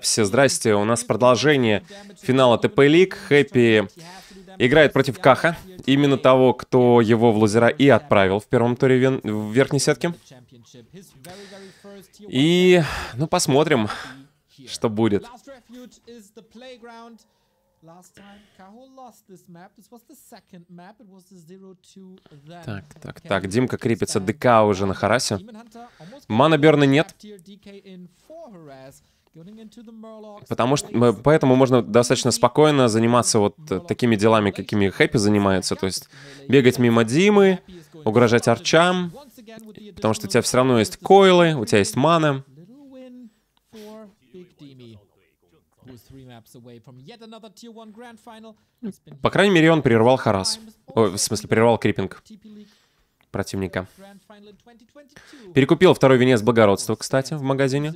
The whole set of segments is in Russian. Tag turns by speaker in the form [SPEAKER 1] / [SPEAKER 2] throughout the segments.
[SPEAKER 1] Все, здрасте, у нас продолжение финала ТП Лиг. Хэппи играет против Каха, именно того, кто его в лузера и отправил в первом туре вен... в верхней сетке.
[SPEAKER 2] И,
[SPEAKER 1] ну, посмотрим, что будет.
[SPEAKER 2] Так, так, так, Димка крепится,
[SPEAKER 1] ДК уже на Харасе. Мана Берна нет. Потому что поэтому можно достаточно спокойно заниматься вот э, такими делами, какими Хэппи занимается, то есть бегать мимо Димы, угрожать арчам, потому что у тебя все равно есть койлы, у тебя есть мана. Ну, по крайней мере, он прервал Харас. Ой, в смысле, прервал крипинг противника. Перекупил второй венец благородства, кстати, в магазине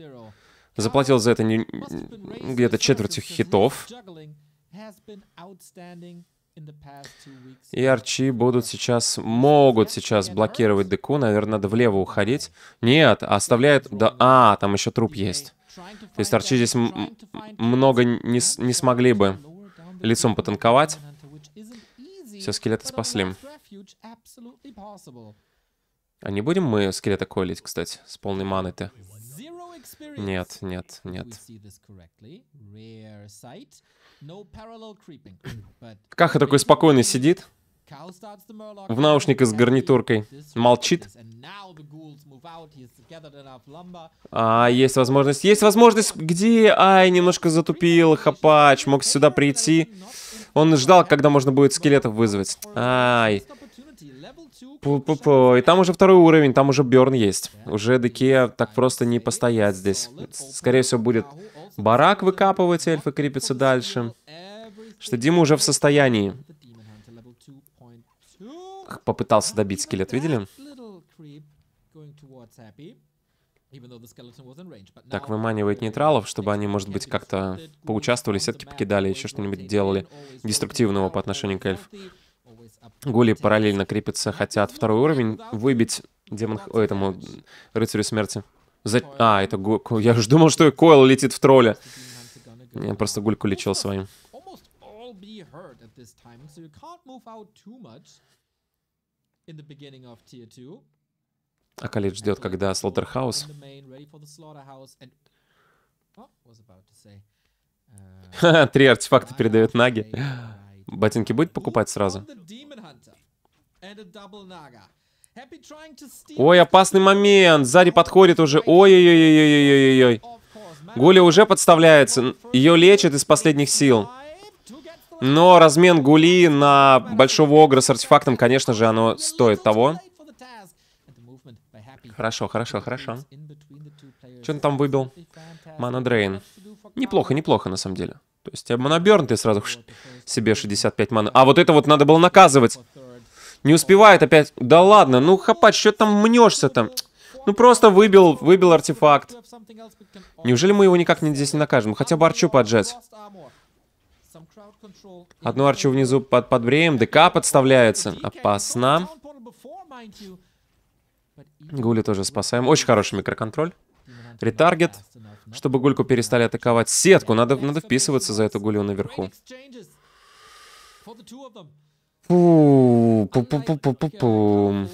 [SPEAKER 1] заплатил за это не... где-то четвертью хитов. И арчи будут сейчас, могут сейчас блокировать деку. Наверное, надо влево уходить. Нет, оставляет... Да, а, там еще труп есть. То есть арчи здесь много не, не смогли бы лицом потанковать.
[SPEAKER 2] Все, скелеты спасли.
[SPEAKER 1] А не будем мы скелета колить, кстати, с полной маной-то? Нет, нет, нет. Каха такой спокойный сидит.
[SPEAKER 2] В наушник
[SPEAKER 1] с гарнитуркой. Молчит. А, есть возможность. Есть возможность, где... Ай, немножко затупил. Хапач мог сюда прийти. Он ждал, когда можно будет скелетов вызвать. Ай. Пу-пу-пу. И там уже второй уровень, там уже Берн есть. Уже Декея так просто не постоять здесь. Скорее всего, будет барак выкапывать, эльфы крепятся дальше. Что Дима уже в состоянии. Попытался добить скелет, видели? Так выманивает нейтралов, чтобы они, может быть, как-то поучаствовали, сетки покидали, еще что-нибудь делали деструктивного по отношению к эльфу. Гули параллельно крепятся, хотят второй уровень выбить демон... этому рыцарю смерти. За... А, это... Гу... Я же думал, что Койл летит в тролля. Я просто гульку лечил своим. А Калит ждет, когда Слотерхаус... три артефакта передает Наги. Ботинки будет покупать сразу? Ой, опасный момент. Сзади подходит уже. Ой-ой-ой-ой-ой-ой. Гули уже подставляется. Ее лечат из последних сил. Но размен Гули на большого Огра с артефактом, конечно же, оно стоит того. Хорошо, хорошо, хорошо. Что он там выбил? Мана Дрейн. Неплохо, неплохо, на самом деле. То есть тебя моноберн, ты сразу себе 65 маны. А вот это вот надо было наказывать. Не успевает опять. Да ладно, ну хапать, что там мнешься там? Ну просто выбил, выбил артефакт. Неужели мы его никак не, здесь не накажем? Ну хотя бы арчу поджать. Одну арчу внизу под, под бреем. ДК подставляется. Опасно. Гули тоже спасаем. Очень хороший микроконтроль. Ретаргет. Чтобы гульку перестали атаковать сетку, надо, надо вписываться за эту гулю наверху. Пу, пу, пу, пу, пу, пу, пу.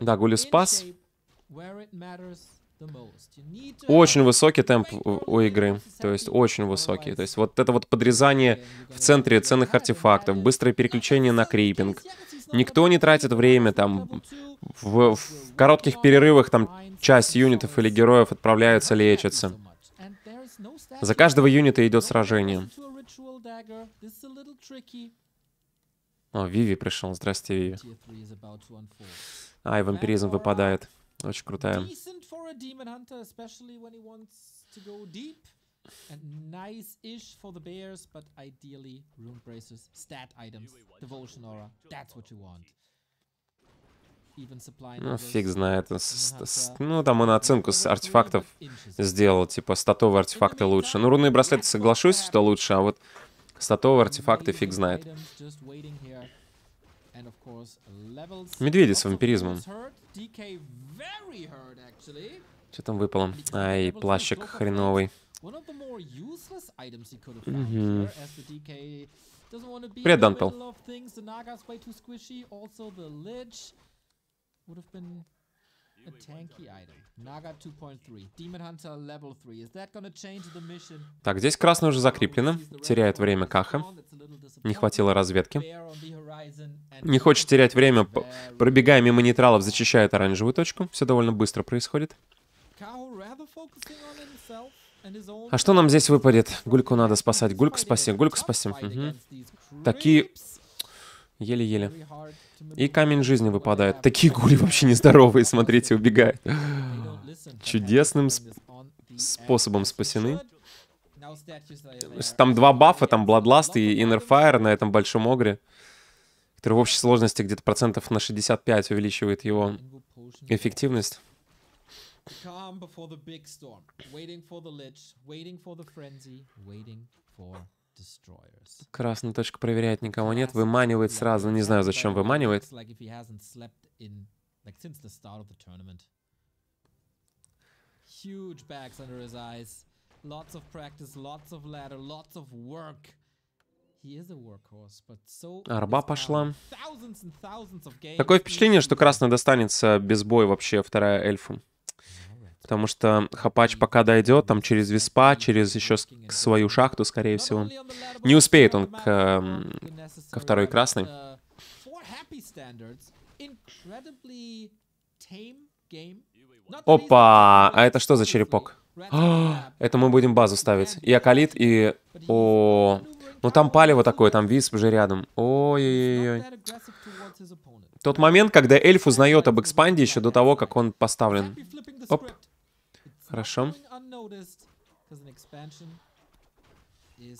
[SPEAKER 1] Да, Гули спас. Очень высокий темп у игры, то есть очень высокий. То есть вот это вот подрезание в центре ценных артефактов, быстрое переключение на крипинг. Никто не тратит время там в, в коротких перерывах там часть юнитов или героев отправляются лечиться. За каждого юнита идет сражение. О, Виви пришел. Здрасте, Виви. Ай, вампиризм выпадает. Очень крутая
[SPEAKER 2] for a demon hunter, especially when he wants to go deep. And nice-ish for the bears, but ideally rune bracers, stat items, devotion aura. That's what you want. Ну, фиг
[SPEAKER 1] знает. ну, там он оценку с артефактов сделал, типа статовые артефакты лучше. Ну, рунные браслеты соглашусь, что лучше, а вот статовые артефакты фиг знает. Медведи с вампиризмом. Что там выпало? Ай, плащик хреновый. Угу. Привет, Данпел.
[SPEAKER 2] A tanky item. Naga 2.3. Demon Hunter level 3. Is that gonna change the mission?
[SPEAKER 1] Так, здесь красный уже закреплены. Теряет время Каха. Не хватило разведки. Не хочет терять время, пробегая мимо нейтралов, зачищает оранжевую точку. Все довольно быстро происходит. А что нам здесь выпадет? Гульку надо спасать. Гульку спаси, гульку спаси. Угу. Такие Еле-еле. И камень жизни выпадает. Такие гули вообще нездоровые, смотрите, убегают. Чудесным сп способом спасены. Там два бафа, там Bloodlust и Inner Fire на этом большом огре, который в общей сложности где-то процентов на 65 увеличивает его эффективность.
[SPEAKER 2] Calm before the big storm, waiting for the lich, waiting for the frenzy, waiting for
[SPEAKER 1] Красная точка проверяет, никого нет, выманивает сразу, не знаю, зачем выманивает.
[SPEAKER 2] Lots of practice, lots of ladder, lots of work. Арба пошла. Такое
[SPEAKER 1] впечатление, что красная достанется без боя вообще вторая эльфу. Потому что Хапач пока дойдет, там через Веспа, через еще свою шахту, скорее всего. Не успеет он к, эм, ко второй красной. Опа! А это что за черепок? О, это мы будем базу ставить. И Акалит, и... О, ну там палево такое, там Висп же рядом. Ой-ой-ой. Тот момент, когда эльф узнает об экспанде еще до того, как он поставлен. Оп. Хорошо.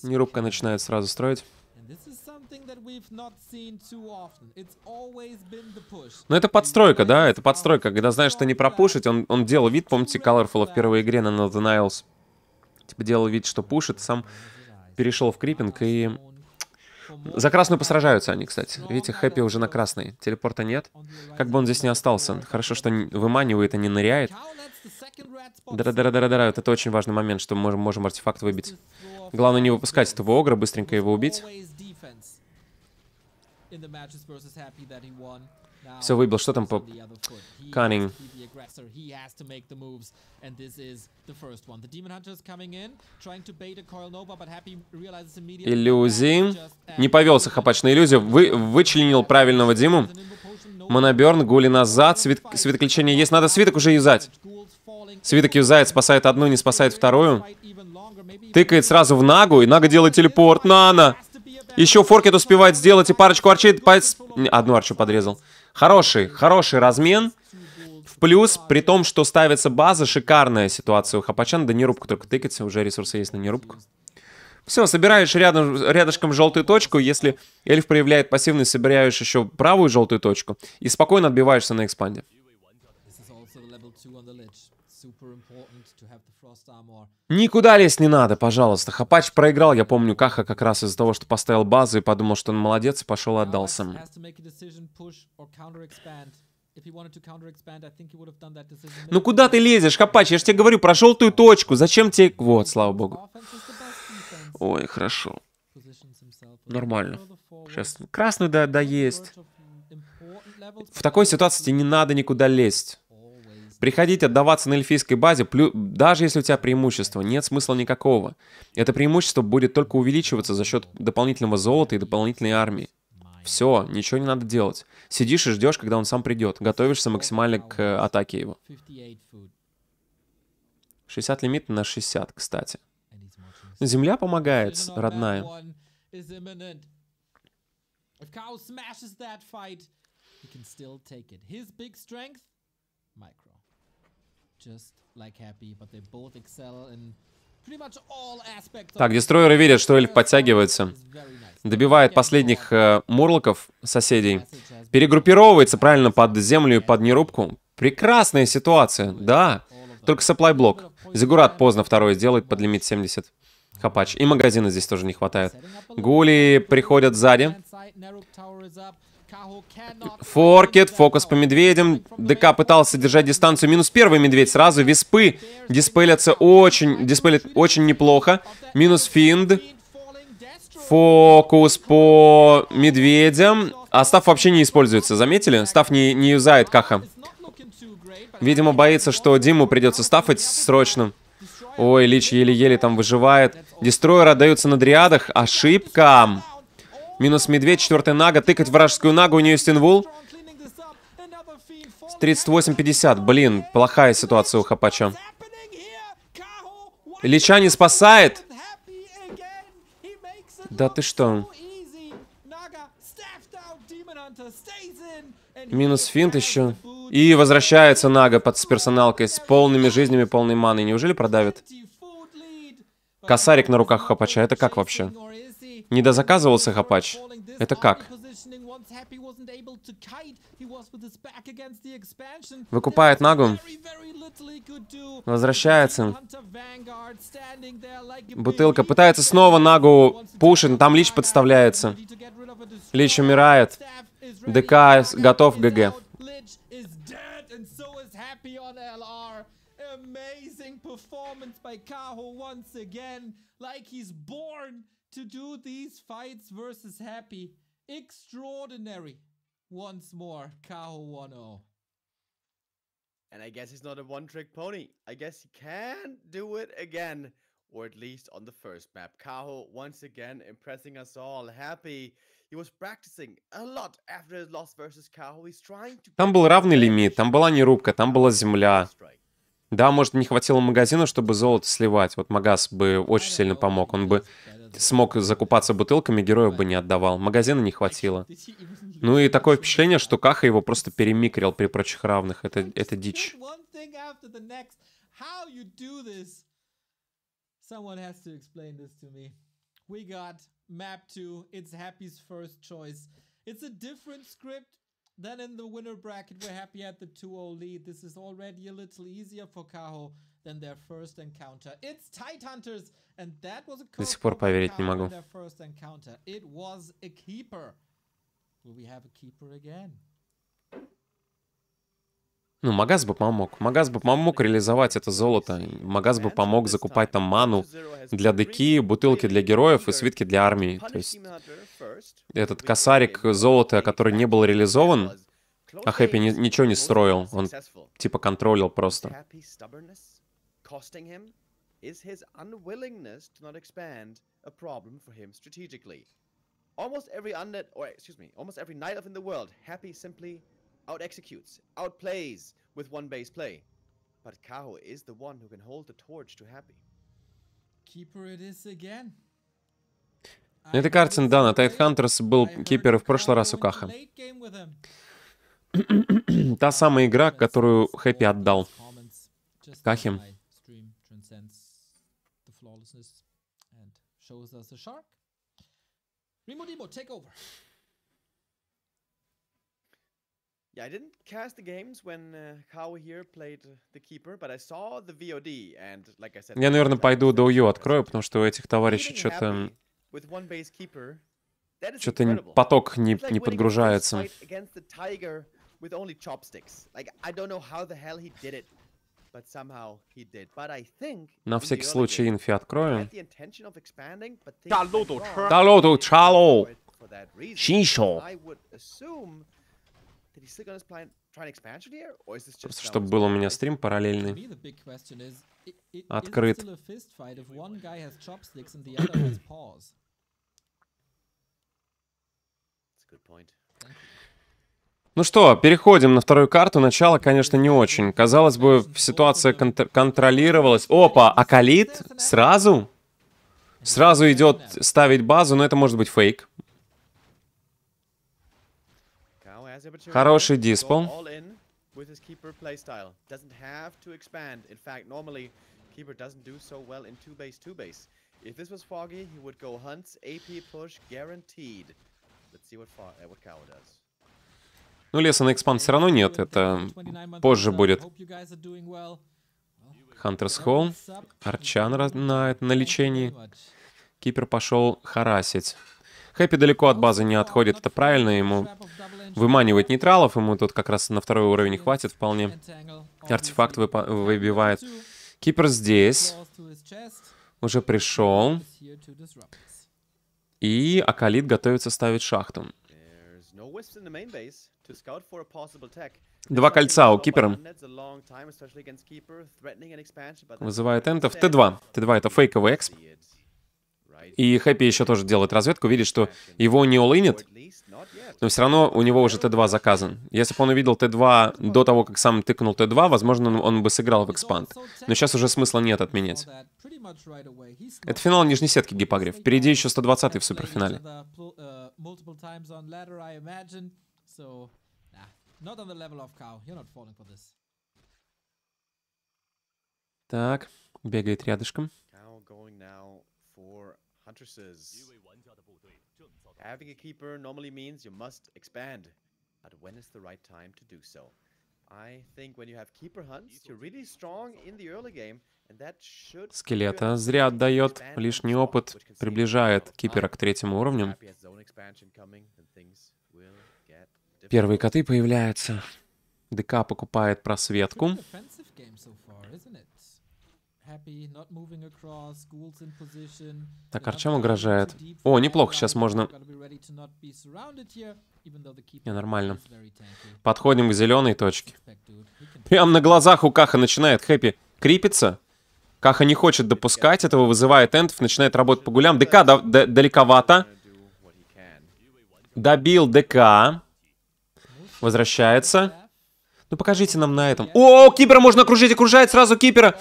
[SPEAKER 2] Нерубка начинает
[SPEAKER 1] сразу строить. Но это подстройка, да? Это подстройка. Когда знаешь, что не пропушить, он, он делал вид, помните, Colorful в первой игре на The Niles? Типа делал вид, что пушит, сам перешел в крипинг и за красную посражаются они, кстати. Видите, Хэппи уже на красной. Телепорта нет. Как бы он здесь не остался. Хорошо, что выманивает, а не ныряет. да да да да это очень важный момент, что мы можем, можем артефакт выбить. Главное не выпускать этого огра, быстренько его убить.
[SPEAKER 2] Все выбил, что там по... Каннинг. aggressor.
[SPEAKER 1] Иллюзии. Не повелся хапач на иллюзию. Вы, вычленил правильного Диму. Моноберн, гули назад. Свит, светоключение есть. Надо свиток уже юзать. Свиток юзает, спасает одну, не спасает вторую. Тыкает сразу в Нагу, и Нага делает телепорт. Нана! Еще Форкет успевает сделать и парочку арчей... Одну арчу подрезал. Хороший, хороший размен. В плюс, при том, что ставится база, шикарная ситуация у Хапачан. Да не рубку только тыкаться, уже ресурсы есть на нерубку. Все, собираешь рядом, рядышком желтую точку. Если эльф проявляет пассивность, собираешь еще правую желтую точку. И спокойно отбиваешься на экспанде. Никуда лезть не надо, пожалуйста. Хапач проиграл, я помню, Каха как раз из-за того, что поставил базу и подумал, что он молодец, и пошел и отдался. Ну куда ты лезешь, Хапач? Я же тебе говорю прошел ту точку. Зачем тебе... Вот, слава богу. Ой, хорошо. Нормально. Сейчас красную да, да есть. В такой ситуации не надо никуда лезть. Приходить отдаваться на эльфийской базе, плю... даже если у тебя преимущество, нет смысла никакого. Это преимущество будет только увеличиваться за счет дополнительного золота и дополнительной армии. Все, ничего не надо делать. Сидишь и ждешь, когда он сам придет. Готовишься максимально к э, атаке его. 60 лимит на 60, кстати. Земля помогает, родная.
[SPEAKER 2] If Cow smashes that fight, he can still take it. His big strength, Micro just like happy, but they both excel in
[SPEAKER 1] так, дестройеры видят, что эльф подтягивается, добивает последних э, мурлоков, соседей, перегруппировывается правильно под землю и под нерубку. Прекрасная ситуация, да. Только supply блок. Зигурат поздно второй сделает, под лимит 70. Хапач. И магазина здесь тоже не хватает. Гули приходят сзади. Форкет, фокус по медведям. ДК пытался держать дистанцию. Минус первый медведь сразу. Виспы диспелятся очень, диспелят очень неплохо. Минус финд. Фокус по медведям. А став вообще не используется, заметили? Став не, не юзает Каха. Видимо, боится, что Диму придется стафать срочно. Ой, Лич еле-еле там выживает. Дестройер отдается на дриадах. Ошибка. Минус медведь, четвертый нага. Тыкать вражескую нагу, у нее стенвул. 38-50. Блин, плохая ситуация у Хапача. Лича не спасает. Да ты что? Минус финт еще. И возвращается Нага под с персоналкой с полными жизнями, полной маной. Неужели продавит? Косарик на руках Хапача. Это как вообще? Не дозаказывался, Хапач. Это как? Выкупает Нагу, Возвращается. Бутылка. Пытается снова Нагу пушить, там Лич подставляется. Лич умирает. ДК готов ГГ.
[SPEAKER 2] amazing performance by Kaho once again, like he's born to do these fights versus Happy. Extraordinary. Once more, Kaho 1-0.
[SPEAKER 3] And I guess he's not a one-trick pony. I guess he can do it again, or at least on the first map. Kaho once again impressing us all. Happy. He was practicing a lot after his
[SPEAKER 1] loss versus Kaho. He's trying to Там был равный лимит, там была не рубка, там была земля. Strike. Да, может, не хватило магазина, чтобы золото сливать. Вот магаз бы очень сильно помог. Он бы смог закупаться бутылками, героев бы не отдавал. Магазина не хватило. Ну и такое впечатление, что Каха его просто перемикрил при прочих равных. Это, это
[SPEAKER 2] дичь. Someone has to explain this to me. We got Map 2, it's Happy's first choice. It's a different script, Then in the winner bracket, we're happy at the 2-0 lead. This is already a little easier for Kaho than their first encounter. It's Tight Hunters, and that was a keeper. сих Their first encounter. It was a keeper. Will we have a keeper again?
[SPEAKER 1] Ну, Магаз бы помог. Магаз бы помог реализовать это золото. Магаз бы помог закупать там ману для деки, бутылки для героев и свитки для армии. То есть этот косарик золота, который не был реализован, а Хэппи ни ничего не строил. Он типа контролил просто.
[SPEAKER 3] Almost every undead, or excuse me, almost every knight of in the world, happy simply out executes, out plays with one base play. But Kaho is the one who can hold the torch to Happy. Keeper
[SPEAKER 2] it is again.
[SPEAKER 1] На Это Картин, да, на тайт хантерс был киперы в прошлый раз у Каха. Та самая игра, которую Хэппи отдал Кахе.
[SPEAKER 2] Shows us take over.
[SPEAKER 3] Yeah, I didn't cast the games when uh, Howie here played uh, the keeper, but I saw the VOD and like I said. Я, наверное, пойду
[SPEAKER 1] до Ю открою, потому что у этих товарищей что-то
[SPEAKER 3] что-то поток не, не подгружается. На всякий случай инфи откроем. Далуту,
[SPEAKER 1] чалу, шиншо.
[SPEAKER 3] Просто чтобы был
[SPEAKER 1] у меня стрим параллельный.
[SPEAKER 2] Открыт.
[SPEAKER 1] Ну что, переходим на вторую карту. Начало, конечно, не очень. Казалось бы, ситуация контр контролировалась. Опа, Акалит сразу? Сразу идет ставить базу, но это может быть фейк.
[SPEAKER 3] Хороший диспл. With his keeper playstyle, doesn't have to expand. In fact, normally keeper doesn't do so well in two base two base. If this was Foggy, he would go hunts, AP push, guaranteed. Let's see what uh, what Cow does.
[SPEAKER 1] Ну, леса на экспанд все равно нет, это позже будет. Хантерс Холм, Арчан на, на лечении. Кипер пошел харасить. Хэппи далеко от базы не отходит, это правильно, ему выманивать нейтралов, ему тут как раз на второй уровень хватит вполне. Артефакт выпа- выбивает. Кипер здесь. Уже пришел. И Акалит готовится ставить шахту.
[SPEAKER 3] Два кольца у Кипера. Вызывает энтов. Т2.
[SPEAKER 1] Т2 это фейковый эксп. И Хэппи еще тоже делает разведку, видит, что его не улынет, но все равно у него уже Т2 заказан. Если бы он увидел Т2 до того, как сам тыкнул Т2, возможно, он, бы сыграл в экспанд. Но сейчас уже смысла нет отменять. Это финал нижней сетки Гипагри. Впереди еще 120-й в суперфинале. Так, бегает рядышком.
[SPEAKER 3] Hunter having a keeper normally means you must expand, but when is the right time to do so? I think when you have keeper hunts, you're really strong in the early game, and that should... Скелета зря
[SPEAKER 1] отдает, лишний опыт приближает кипера к третьему уровню. Первые коты появляются. ДК покупает просветку.
[SPEAKER 2] Так, Арчам угрожает.
[SPEAKER 1] О, неплохо, сейчас можно... Не, нормально. Подходим к зеленой точке. Прям на глазах у Каха начинает Хэппи крепиться. Каха не хочет допускать, этого вызывает энтов, начинает работать по гулям. ДК да, да, далековато. Добил ДК. Возвращается. Ну покажите нам на этом. О, Кипера можно окружить, окружает сразу Кипера.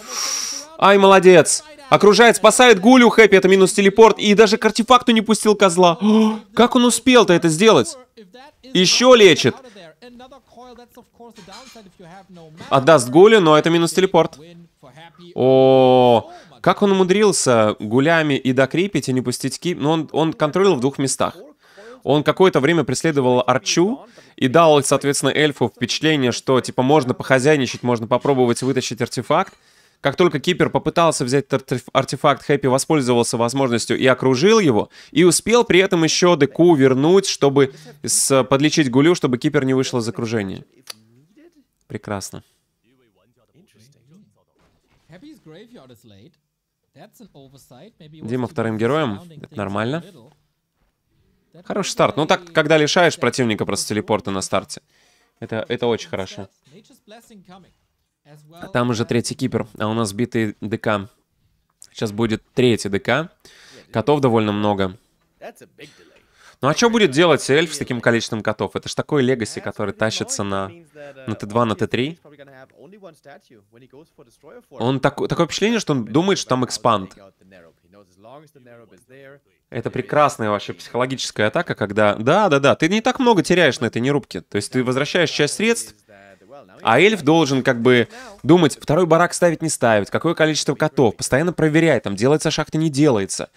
[SPEAKER 1] Ай, молодец. Окружает, спасает Гулю, Хэппи, это минус телепорт. И даже к артефакту не пустил козла. О, как он успел-то это сделать? Еще лечит. Отдаст Гулю, но это минус телепорт. О, как он умудрился гулями и докрипить, и не пустить кип... Но ну, он, он контролил в двух местах. Он какое-то время преследовал Арчу и дал, соответственно, эльфу впечатление, что, типа, можно похозяйничать, можно попробовать вытащить артефакт. Как только Кипер попытался взять этот артефакт, Хэппи воспользовался возможностью и окружил его, и успел при этом еще Деку вернуть, чтобы с, подлечить Гулю, чтобы Кипер не вышел из окружения. Прекрасно. Дима вторым героем. Это нормально. Хороший старт. Ну так, когда лишаешь противника просто телепорта на старте. Это, это очень хорошо. Там уже третий кипер, а у нас битый ДК. Сейчас будет третий ДК. Котов довольно много. Ну а что будет делать эльф с таким количеством котов? Это ж такой легаси, который тащится на, на Т2, на Т3.
[SPEAKER 3] Он так, такое
[SPEAKER 1] впечатление, что он думает, что там экспанд. Это прекрасная вообще психологическая атака, когда... Да-да-да, ты не так много теряешь на этой нерубке. То есть ты возвращаешь часть средств, а эльф должен как бы думать, второй барак ставить не ставить, какое количество котов, постоянно проверять, там делается шахта, не делается.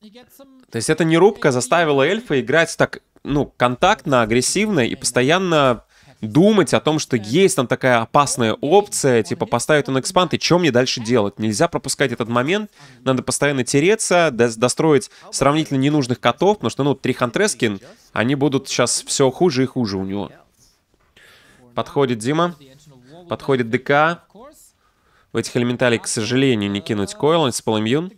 [SPEAKER 1] То есть эта нерубка заставила эльфа играть так, ну, контактно, агрессивно и постоянно думать о том, что есть там такая опасная опция, типа поставить он экспант, и что мне дальше делать? Нельзя пропускать этот момент, надо постоянно тереться, достроить сравнительно ненужных котов, потому что, ну, три хантрескин, они будут сейчас все хуже и хуже у него. Подходит Дима. Подходит ДК. В этих элементалей, к сожалению, не кинуть койл, он спал иммюн.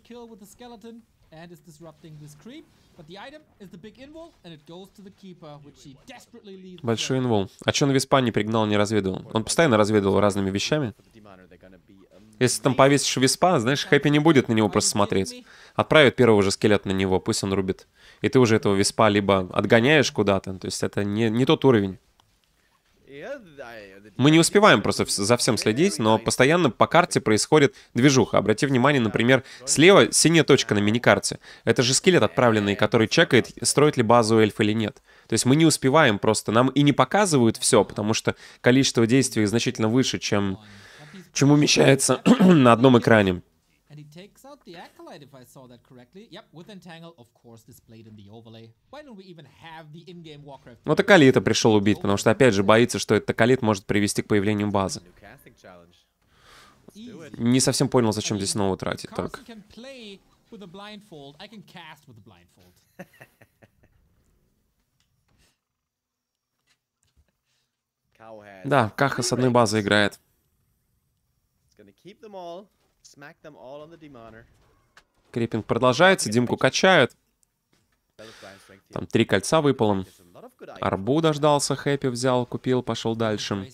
[SPEAKER 1] Большой инвол. А что он в Испании пригнал, не разведывал? Он постоянно разведывал разными вещами. Если там повесишь виспа, знаешь, Хэппи не будет на него просто смотреть. Отправят первого же скелет на него, пусть он рубит. И ты уже этого виспа либо отгоняешь куда-то, то есть это не, не тот уровень. Мы не успеваем просто за всем следить, но постоянно по карте происходит движуха. Обрати внимание, например, слева синяя точка на миникарте. Это же скелет отправленный, который чекает, строит ли базу эльф или нет. То есть мы не успеваем просто, нам и не показывают все, потому что количество действий значительно выше, чем, чем умещается на одном экране
[SPEAKER 2] out the Acolyte if I saw that correctly. Yep, with Entangle, of course, displayed in the overlay. Why don't we even have the in-game Warcraft...
[SPEAKER 1] Вот Акалита пришел убить, потому что, опять же, боится, что этот Акалит может привести к появлению базы.
[SPEAKER 2] Не совсем понял, зачем здесь снова тратить так.
[SPEAKER 3] Да,
[SPEAKER 1] Каха с одной базы играет. Крипинг продолжается, Димку качают. Там три кольца выпало. Арбу дождался, Хэппи взял, купил, пошел дальше.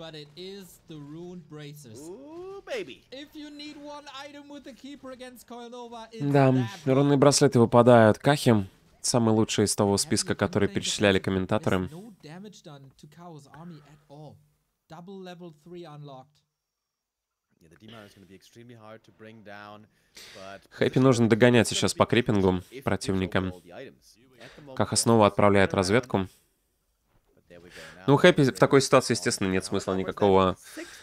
[SPEAKER 2] but it is the rune bracers. Ooh, baby. If you need one
[SPEAKER 1] item with the keeper against Coilova, it's да, рунные браслеты выпадают. Кахим Самый лучший из того списка, который перечисляли комментаторы. Хэппи нужно догонять сейчас по крипингу противникам. Каха снова отправляет разведку. Ну, Хэппи в такой ситуации, естественно, нет смысла никакого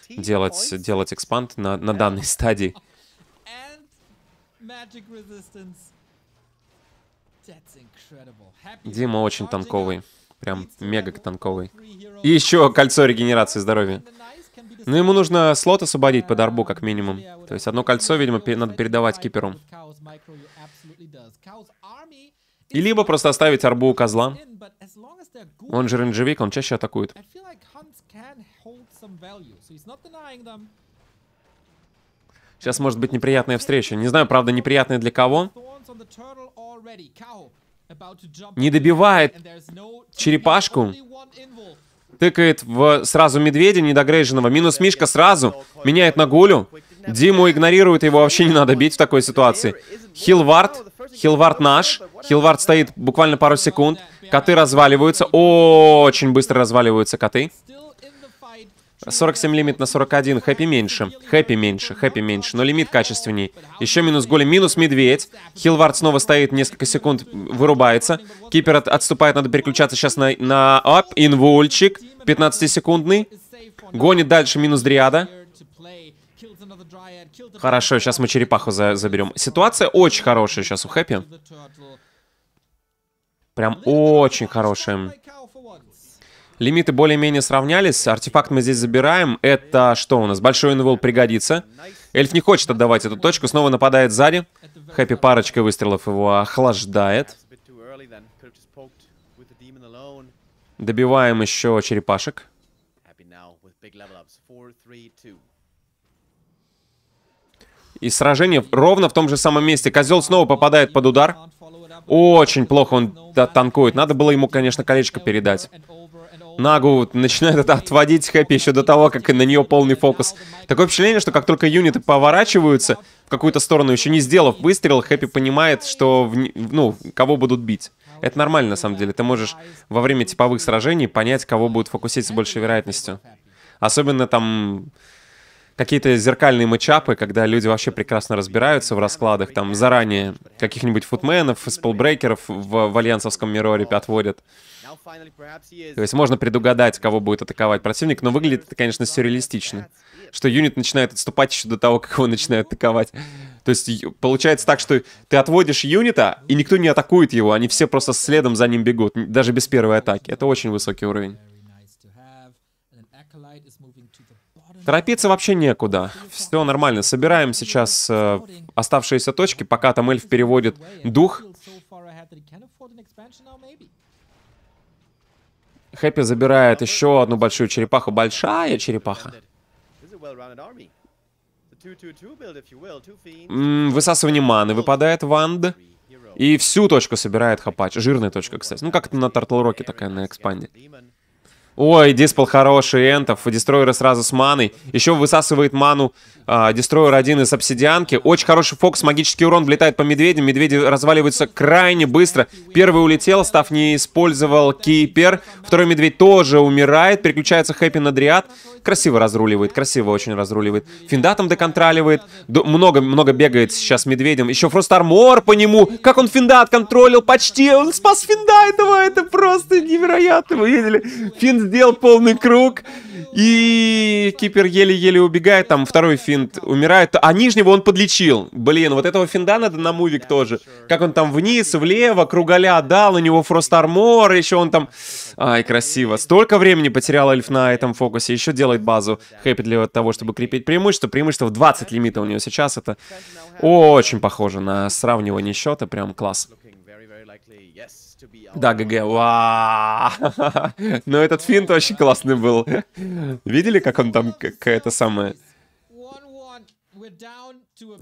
[SPEAKER 1] делать, делать экспанд на, на данной стадии. Дима очень танковый. Прям мега танковый. И еще кольцо регенерации здоровья. Но ну, ему нужно слот освободить под арбу, как минимум. То есть одно кольцо, видимо, надо передавать киперу. И либо просто оставить арбу у козла. Он же ренджевик, он чаще атакует. Сейчас может быть неприятная встреча. Не знаю, правда, неприятная для кого не добивает черепашку, тыкает в сразу медведя недогрейженного, минус Мишка сразу, меняет на гулю, Диму игнорирует, его вообще не надо бить в такой ситуации. Хилвард, Хилвард наш, Хилвард стоит буквально пару секунд, коты разваливаются, очень быстро разваливаются коты. 47 лимит на 41, хэппи меньше, хэппи меньше, хэппи меньше, но лимит качественней. Еще минус голем, минус медведь. Хилвард снова стоит несколько секунд, вырубается. Кипер от, отступает, надо переключаться сейчас на, на ап, инвольчик, 15-секундный. Гонит дальше минус дриада. Хорошо, сейчас мы черепаху за заберем. Ситуация очень хорошая сейчас у Хэппи. Прям очень хорошая. Лимиты более-менее сравнялись. Артефакт мы здесь забираем. Это что у нас? Большой инвол пригодится. Эльф не хочет отдавать эту точку. Снова нападает сзади. Хэппи парочка выстрелов его охлаждает. Добиваем еще черепашек. И сражение ровно в том же самом месте. Козел снова попадает под удар. Очень плохо он танкует. Надо было ему, конечно, колечко передать. Нагу начинает отводить Хэппи еще до того, как на нее полный фокус. Такое впечатление, что как только юниты поворачиваются в какую-то сторону, еще не сделав выстрел, Хэппи понимает, что, в, ну, кого будут бить. Это нормально, на самом деле. Ты можешь во время типовых сражений понять, кого будут фокусить с большей вероятностью. Особенно там какие-то зеркальные матчапы, когда люди вообще прекрасно разбираются в раскладах, там заранее каких-нибудь футменов, спелбрейкеров в, в альянсовском мироре отводят. То есть можно предугадать, кого будет атаковать противник, но выглядит это, конечно, сюрреалистично. Что юнит начинает отступать еще до того, как его начинают атаковать. То есть получается так, что ты отводишь юнита, и никто не атакует его, они все просто следом за ним бегут, даже без первой атаки. Это очень высокий уровень. Торопиться вообще некуда. Все нормально. Собираем сейчас э, оставшиеся точки, пока там эльф переводит дух. Хэппи забирает еще одну большую черепаху. Большая черепаха. Высасывание маны выпадает Ванд. И всю точку собирает Хапач. Жирная точка, кстати. Ну, как то на Тартл Роке такая на экспанде. Ой, диспл хороший, энтов, дестройера сразу с маной. Еще высасывает ману э, дестройер один из обсидианки. Очень хороший фокус, магический урон влетает по медведям. Медведи разваливаются крайне быстро. Первый улетел, став не использовал кипер. Второй медведь тоже умирает, переключается хэппи на дриад. Красиво разруливает, красиво очень разруливает. Финдатом доконтроливает. Много-много бегает сейчас медведем. Еще Фрост Армор по нему. Как он финдат контролил, почти. Он спас финда этого, это просто невероятно. Вы видели? Финд сделал полный круг. И кипер еле-еле убегает, там второй финт умирает. А нижнего он подлечил. Блин, вот этого финда надо на мувик тоже. Как он там вниз, влево, круголя дал, у него фрост армор, еще он там... Ай, красиво. Столько времени потерял эльф на этом фокусе. Еще делает базу хэппи для того, чтобы крепить преимущество. Преимущество в 20 лимита у него сейчас. Это очень похоже на сравнивание счета, прям класс. Да, ГГ. Но этот финт очень классный был. Видели, как он там какая-то самая...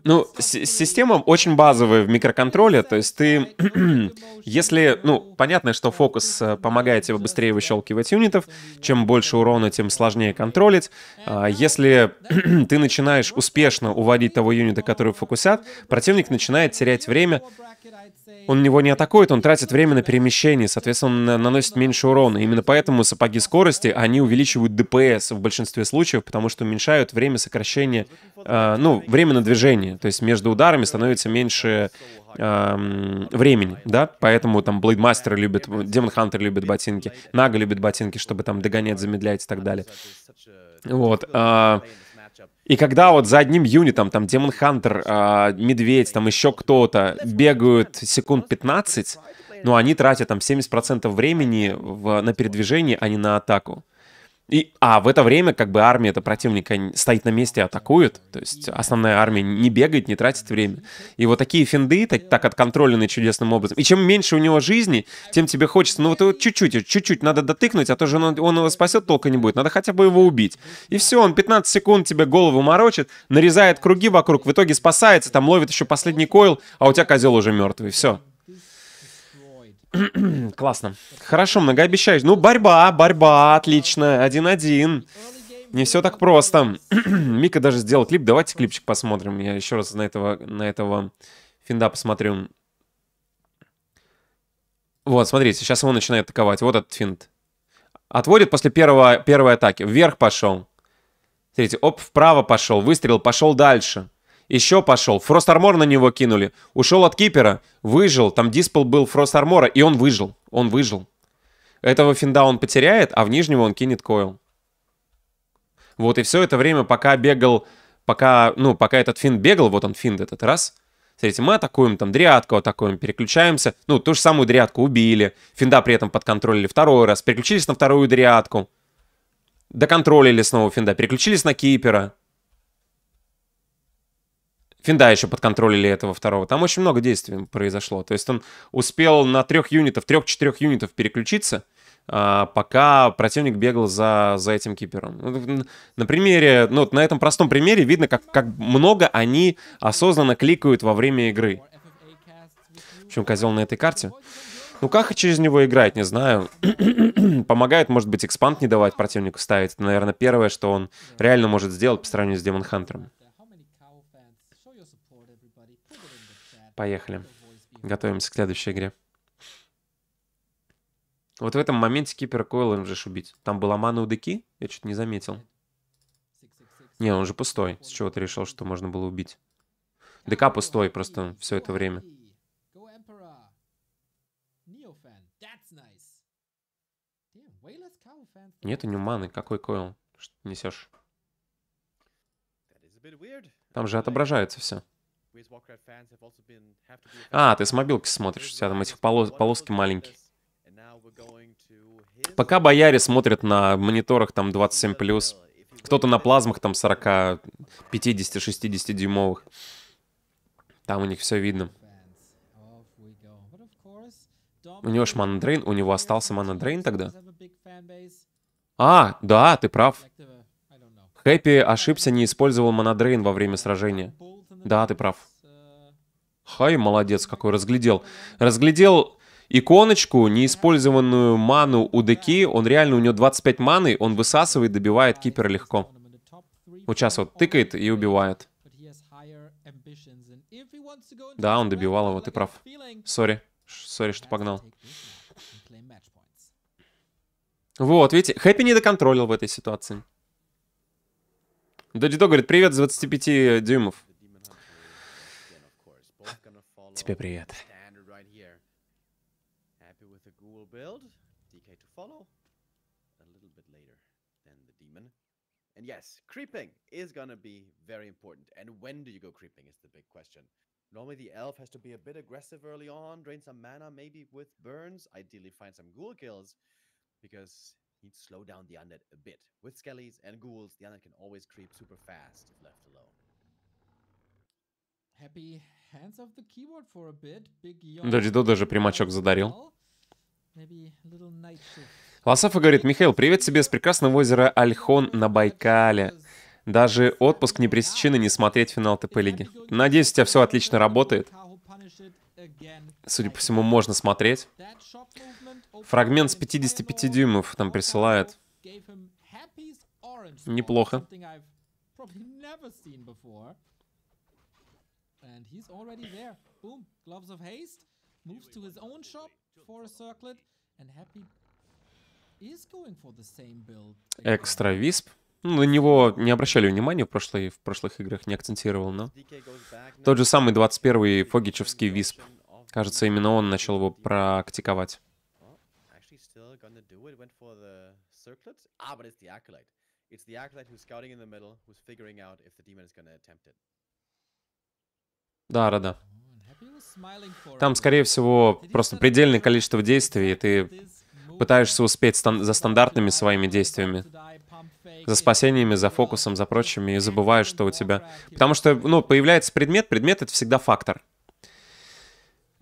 [SPEAKER 1] Ну, система очень базовая в микроконтроле, то есть ты, если, ну, понятно, что фокус э, помогает тебе быстрее выщелкивать юнитов, чем больше урона, тем сложнее контролить. А, если ты начинаешь успешно уводить того юнита, который фокусят, противник начинает терять время он него не атакует, он тратит время на перемещение, соответственно, наносит меньше урона. Именно поэтому сапоги скорости, они увеличивают ДПС в большинстве случаев, потому что уменьшают время сокращения, э, ну, время на движение. То есть между ударами становится меньше э, времени, да? Поэтому там Блейдмастер любит, Демон Хантер любит ботинки, Нага любит ботинки, чтобы там догонять, замедлять и так далее. Вот. Э, и когда вот за одним юнитом, там, Демон Хантер, э, Медведь, там еще кто-то ну, бегают секунд 15, но ну, они тратят там 70% времени в, на передвижение, а не на атаку. И, а в это время как бы армия это противника стоит на месте, и атакует. То есть основная армия не бегает, не тратит время. И вот такие финды, так, так отконтроленные чудесным образом. И чем меньше у него жизни, тем тебе хочется, ну вот чуть-чуть, чуть-чуть надо дотыкнуть, а то же он, он его спасет, толка не будет. Надо хотя бы его убить. И все, он 15 секунд тебе голову морочит, нарезает круги вокруг, в итоге спасается, там ловит еще последний койл, а у тебя козел уже мертвый. Все. Классно. Хорошо, многообещаешь. Ну, борьба, борьба, отлично. Один-один. Не все так просто. Мика даже сделал клип. Давайте клипчик посмотрим. Я еще раз на этого, на этого финда посмотрю. Вот, смотрите, сейчас его начинает атаковать. Вот этот финт. Отводит после первого, первой атаки. Вверх пошел. Смотрите, оп, вправо пошел, выстрел, пошел дальше еще пошел. Фрост Армор на него кинули. Ушел от кипера, выжил. Там диспл был Фрост Армора, и он выжил. Он выжил. Этого финда он потеряет, а в нижнего он кинет койл. Вот и все это время, пока бегал, пока, ну, пока этот финд бегал, вот он финд этот раз. Смотрите, мы атакуем там дриадку, атакуем, переключаемся. Ну, ту же самую дрядку убили. Финда при этом подконтролили второй раз. Переключились на вторую дриадку. Доконтролили снова финда. Переключились на кипера. Финда еще подконтролили этого второго. Там очень много действий произошло. То есть он успел на трех юнитов, трех-четырех юнитов переключиться, а, пока противник бегал за, за этим кипером. Ну, на примере, ну, на этом простом примере видно, как, как много они осознанно кликают во время игры. Причем козел на этой карте. Ну, как через него играть, не знаю. Помогает, может быть, экспанд не давать противнику ставить. Это, наверное, первое, что он реально может сделать по сравнению с Демон Хантером. Поехали. Готовимся к следующей игре. Вот в этом моменте Кипер Койлом же убить. Там была мана у Деки? Я что-то не заметил. Не, он же пустой. С чего ты решил, что можно было убить? ДК пустой просто все это время. Нет у него маны. Какой койл? Что несешь? Там же отображается все. А, ты с мобилки смотришь, у тебя там этих полос, полоски маленькие. Пока бояре смотрят на мониторах там 27+, кто-то на плазмах там 40, 50, 60 дюймовых. Там у них все видно. У него ж Мандрейн, у него остался Мандрейн тогда? А, да, ты прав. Хэппи ошибся, не использовал Монодрейн во время сражения. Да, ты прав. Хай, молодец какой, разглядел. Разглядел иконочку, неиспользованную ману у Деки. Он реально, у него 25 маны, он высасывает, добивает кипера легко. Вот сейчас вот тыкает и убивает. Да, он добивал его, ты прав. Сори, сори, что погнал. Вот, видите, Хэппи не доконтролил в этой ситуации. Додидо говорит, привет с 25 дюймов.
[SPEAKER 3] тебе привет. And yes, creeping is gonna be very important. And when do you go creeping is the big question. Normally the elf has to be a bit aggressive early on, drain some mana, maybe with burns, ideally find some ghoul kills, because he'd slow down the undead a bit. With skellies and ghouls, the undead can always creep super fast if left alone.
[SPEAKER 1] Додидо даже примачок задарил. Лосафа говорит, Михаил, привет тебе с прекрасного озера Альхон на Байкале. Даже отпуск не пресечен не смотреть финал ТП лиги. Надеюсь, у тебя все отлично работает. Судя по всему, можно смотреть. Фрагмент с 55 дюймов там присылает. Неплохо.
[SPEAKER 2] And he's already there. Boom. Gloves of Haste. Moves to his own shop for a circlet. And Happy is going for the same build. Экстра
[SPEAKER 1] Висп. Ну, на него не обращали внимания в, прошлой, в прошлых играх, не акцентировал, но... Тот же самый 21-й фогичевский Висп. Кажется, именно он начал его практиковать. Да, да, да. Там, скорее всего, просто предельное количество действий, и ты пытаешься успеть стан за стандартными своими действиями, за спасениями, за фокусом, за прочими, и забываешь, что у тебя... Потому что, ну, появляется предмет, предмет — это всегда фактор.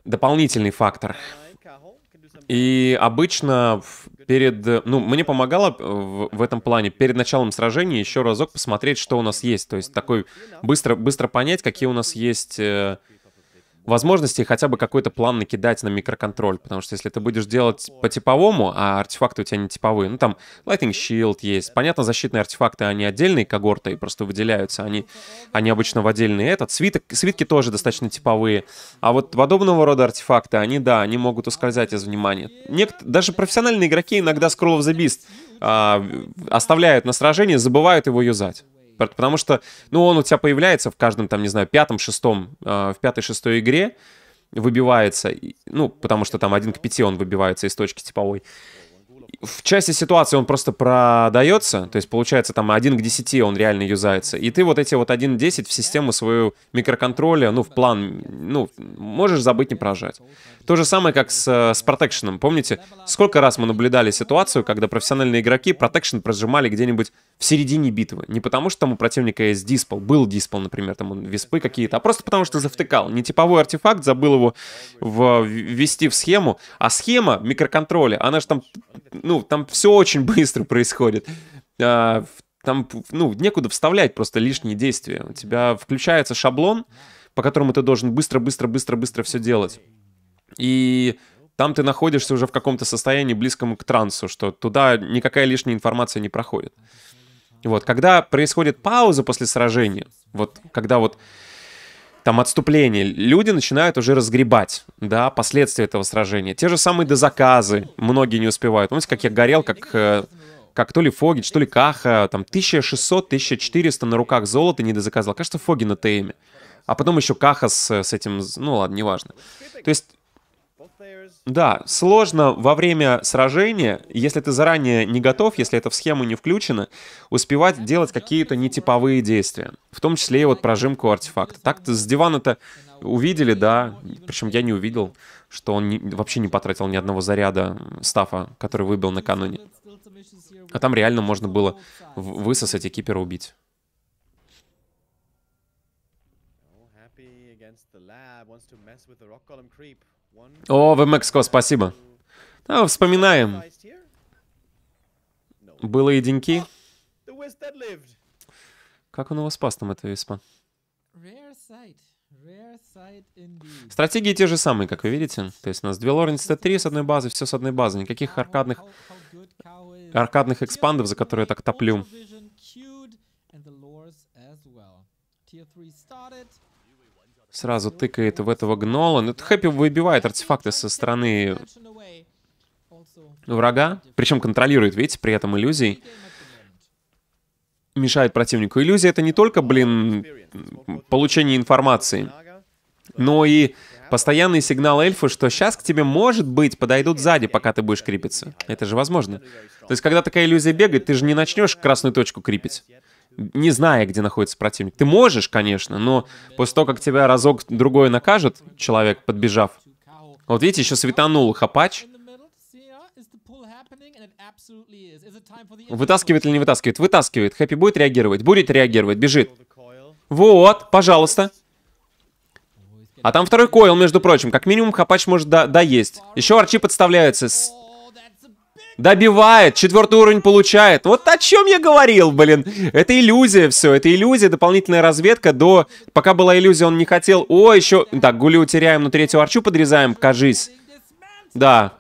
[SPEAKER 1] Дополнительный фактор. И обычно перед... Э, ну, мне помогало э, в, в этом плане перед началом сражения еще разок посмотреть, что у нас есть. То есть такой быстро, быстро понять, какие у нас есть э, возможности хотя бы какой-то план накидать на микроконтроль, потому что если ты будешь делать по типовому, а артефакты у тебя не типовые, ну там Lightning Shield есть, понятно, защитные артефакты, они отдельные когорты и просто выделяются, они, они обычно в отдельный этот, свиток, свитки тоже достаточно типовые, а вот подобного рода артефакты, они, да, они могут ускользать из внимания. Нек- даже профессиональные игроки иногда Scroll of the Beast а, оставляют на сражении, забывают его юзать. Потому что, ну, он у тебя появляется в каждом, там, не знаю, пятом, шестом, э, в пятой-шестой игре, выбивается, ну, потому что там один к пяти он выбивается из точки типовой в части ситуации он просто продается, то есть получается там 1 к 10 он реально юзается, и ты вот эти вот 1 к 10 в систему свою микроконтроля, ну, в план, ну, можешь забыть не прожать. То же самое, как с, э, с протекшеном. Помните, сколько раз мы наблюдали ситуацию, когда профессиональные игроки протекшен прожимали где-нибудь в середине битвы. Не потому, что там у противника есть диспол, был диспол, например, там он виспы какие-то, а просто потому, что завтыкал. Не типовой артефакт, забыл его ввести в схему, а схема микроконтроля, она же там, ну, ну, там все очень быстро происходит. А, там, ну, некуда вставлять просто лишние действия. У тебя включается шаблон, по которому ты должен быстро-быстро-быстро-быстро все делать. И там ты находишься уже в каком-то состоянии близком к трансу, что туда никакая лишняя информация не проходит. Вот, когда происходит пауза после сражения, вот, когда вот там отступление, люди начинают уже разгребать, да, последствия этого сражения. Те же самые дозаказы, многие не успевают. Помните, как я горел, как, э, как то ли Фогич, то ли Каха, там 1600-1400 на руках золота не дозаказал. Кажется, Фоги на ТМе. А потом еще Каха с, с этим, ну ладно, неважно. То есть да, сложно во время сражения, если ты заранее не готов, если это в схему не включено, успевать делать какие-то нетиповые действия, в том числе и вот прожимку артефакта. Так с дивана-то увидели, да, причем я не увидел, что он не, вообще не потратил ни одного заряда стафа, который выбил накануне. А там реально можно было высосать и кипера убить. with the rock column creep. О, в ВМЭКСКО, спасибо. А, вспоминаем. Было и деньки. Как он его спас там, это веспа? Стратегии те же самые, как вы видите. То есть у нас две Лоренс т с одной базы, все с одной базы. Никаких аркадных, аркадных экспандов, за которые я так топлю. Сразу тыкает в этого гнола. Но ну, Хэппи выбивает артефакты со стороны врага. Причем контролирует, видите, при этом иллюзий. Мешает противнику. Иллюзия — это не только, блин, получение информации, но и постоянный сигнал эльфу, что сейчас к тебе, может быть, подойдут сзади, пока ты будешь крепиться. Это же возможно. То есть, когда такая иллюзия бегает, ты же не начнешь красную точку крепить не зная, где находится противник. Ты можешь, конечно, но после того, как тебя разок другой накажет, человек, подбежав, вот видите, еще светанул хапач. Вытаскивает или не вытаскивает? Вытаскивает. Хэппи будет реагировать? Будет реагировать, бежит. Вот, пожалуйста. А там второй койл, между прочим. Как минимум, хапач может до доесть. Еще арчи подставляется добивает, четвертый уровень получает. Вот о чем я говорил, блин. Это иллюзия все, это иллюзия, дополнительная разведка до... Пока была иллюзия, он не хотел... О, еще... Так, гулю теряем, но третью арчу подрезаем, кажись. Да.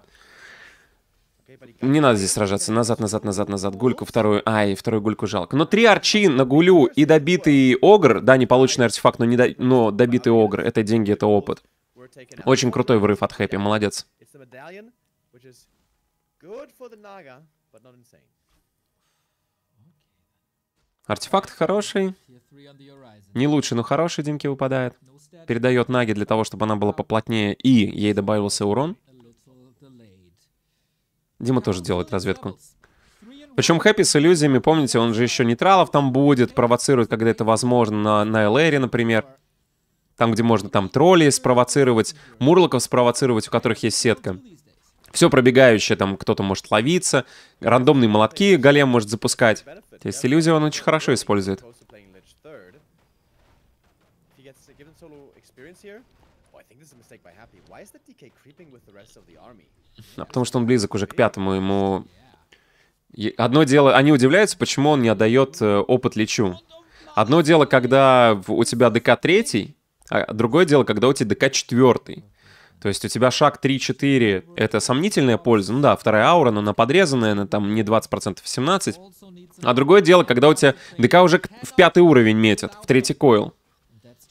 [SPEAKER 1] Не надо здесь сражаться. Назад, назад, назад, назад. Гульку вторую. Ай, вторую гульку жалко. Но три арчи на гулю и добитый огр. Да, не полученный артефакт, но, не до... но добитый огр. Это деньги, это опыт. Очень крутой врыв от Хэппи. Молодец.
[SPEAKER 3] Good for the Naga, but not insane.
[SPEAKER 1] Артефакт хороший. Не лучше, но хороший Димке выпадает. Передает Наге для того, чтобы она была поплотнее, и ей добавился урон. Дима тоже делает разведку. Причем Хэппи с иллюзиями, помните, он же еще нейтралов там будет, провоцирует, когда это возможно, на, на LR, например. Там, где можно там троллей спровоцировать, мурлоков спровоцировать, у которых есть сетка. Все пробегающее, там кто-то может ловиться, рандомные молотки голем может запускать. То есть Иллюзия, он очень хорошо использует. А потому что он близок уже к пятому, ему... Одно дело, они удивляются, почему он не отдает э, опыт лечу. Одно дело, когда у тебя ДК третий, а другое дело, когда у тебя ДК четвертый. То есть у тебя шаг 3-4 — это сомнительная польза. Ну да, вторая аура, но она подрезанная, она там не 20%, а 17. А другое дело, когда у тебя ДК уже в пятый уровень метят, в третий койл.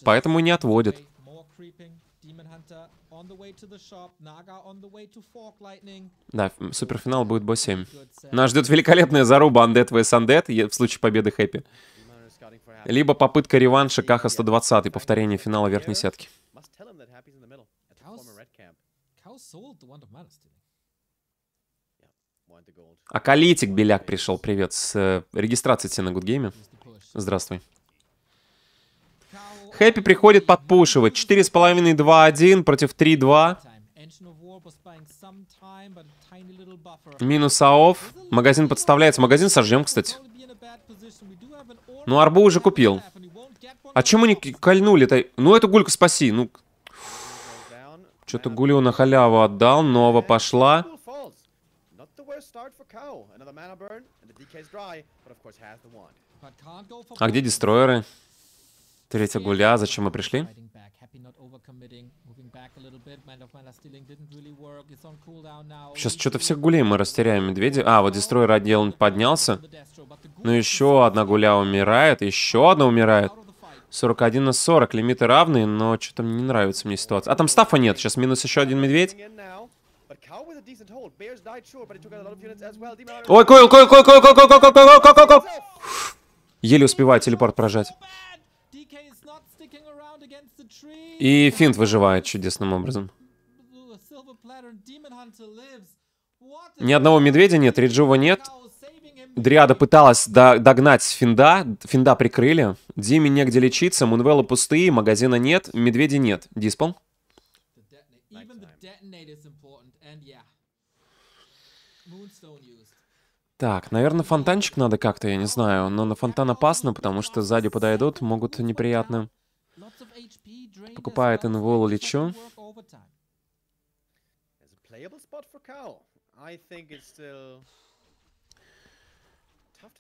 [SPEAKER 1] Поэтому не отводит. Да, суперфинал будет бой 7. Нас ждет великолепная заруба Undead vs Undead в случае победы Хэппи. Либо попытка реванша Каха 120 и повторение финала верхней сетки. А Калитик Беляк пришел, привет, с э, регистрацией на Гудгейме. Здравствуй. Хэппи приходит подпушивать. 4,5-2-1 против 3-2. Минус АОФ. Магазин подставляется. Магазин сожжем, кстати. Ну, арбу уже купил. А чему не кольнули-то? Ну, эту гульку спаси. Ну, что-то Гулио на халяву отдал, Нова пошла. А где дестройеры? Третья гуля, зачем мы пришли? Сейчас что-то всех гулей мы растеряем, медведи. А, вот дестройер отдел поднялся. Но ну, еще одна гуля умирает, еще одна умирает. 41 на 40. Лимиты равные, но что-то мне не нравится мне ситуация. А там стафа нет. Сейчас минус еще один медведь.
[SPEAKER 2] Ой, Койл, Койл, Койл, Койл, Койл, Койл, Койл, Койл, Койл, Койл,
[SPEAKER 1] Еле успеваю телепорт прожать. И Финт выживает чудесным образом. Ни одного медведя нет, Риджува нет. Дриада пыталась до догнать Финда, Финда прикрыли. Диме негде лечиться, Мунвеллы пустые, магазина нет, медведи нет. Диспол? Так, наверное, фонтанчик надо как-то, я не знаю. Но на фонтан опасно, потому что сзади подойдут, могут неприятно. Покупает инвол лечу.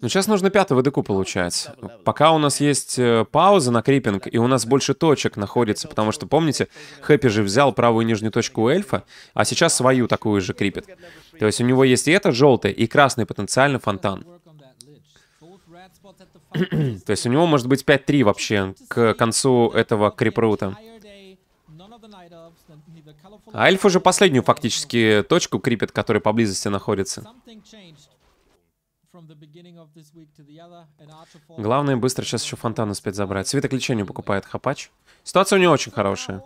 [SPEAKER 1] Ну, сейчас нужно пятого деку получать. Ну, пока у нас есть э, пауза на крипинг, и у нас больше точек находится, потому что, помните, Хэппи же взял правую нижнюю точку у эльфа, а сейчас свою такую же крипит. То есть у него есть и этот желтый, и красный потенциально фонтан. То есть у него может быть 5-3 вообще к концу этого крипрута. А эльф уже последнюю фактически точку крипит, которая поблизости находится. Главное, быстро сейчас еще фонтан успеть забрать. Свиток лечения покупает Хапач. Ситуация у него очень хорошая.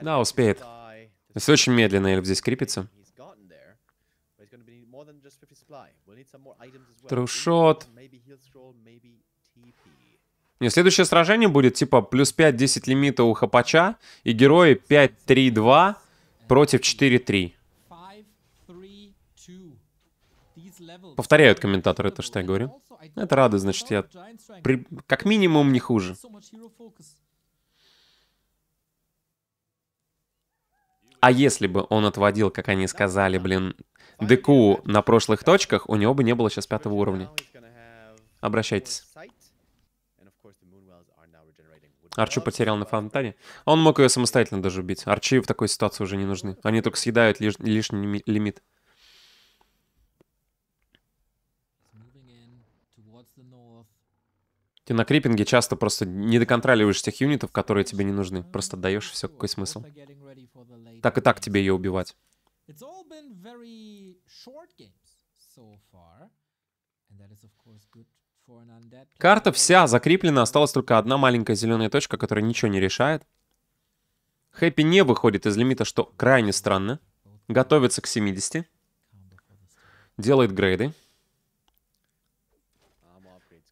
[SPEAKER 3] Да, успеет.
[SPEAKER 1] Если очень медленно Эльф здесь крепится. Трушот. Не, следующее сражение будет типа плюс 5-10 лимита у Хапача и герои 5-3-2 против 4-3. Повторяют комментаторы то, что я говорю. Это рады, значит, я при... как минимум не хуже. А если бы он отводил, как они сказали, блин, ДК на прошлых точках, у него бы не было сейчас пятого уровня. Обращайтесь. Арчу потерял на фонтане. Он мог ее самостоятельно даже убить. Арчи в такой ситуации уже не нужны. Они только съедают лиш лишний лимит. Ты на крипинге часто просто не доконтроливаешь тех юнитов, которые тебе не нужны. Просто даешь все, какой смысл. Так и так тебе ее убивать. Карта вся закреплена, осталась только одна маленькая зеленая точка, которая ничего не решает. Хэппи не выходит из лимита, что крайне странно. Готовится к 70. Делает грейды.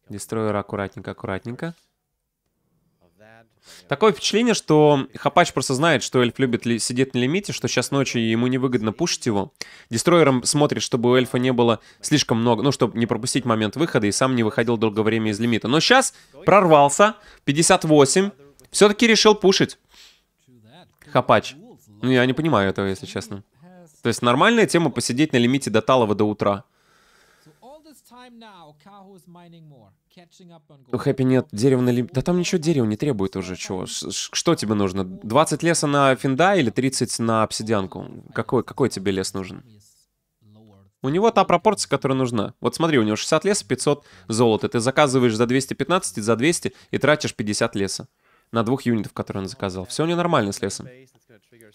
[SPEAKER 1] Дестройер аккуратненько, аккуратненько. Такое впечатление, что Хапач просто знает, что эльф любит ли, сидеть на лимите, что сейчас ночью ему невыгодно пушить его. Дестройером смотрит, чтобы у эльфа не было слишком много, ну, чтобы не пропустить момент выхода, и сам не выходил долгое время из лимита. Но сейчас прорвался, 58, все-таки решил пушить. Хапач. Ну, я не понимаю этого, если честно. То есть нормальная тема посидеть на лимите до талого до утра. Ну, хэппи нет дерево на ли... Да там ничего дерева не требует уже. Чего? Ш -ш что тебе нужно? 20 леса на финда или 30 на обсидианку? Какой, какой тебе лес нужен? У него та пропорция, которая нужна. Вот смотри, у него 60 леса, 500 золота. Ты заказываешь за 215 и за 200 и тратишь 50 леса. На двух юнитов, которые он заказал. Все у него нормально с лесом.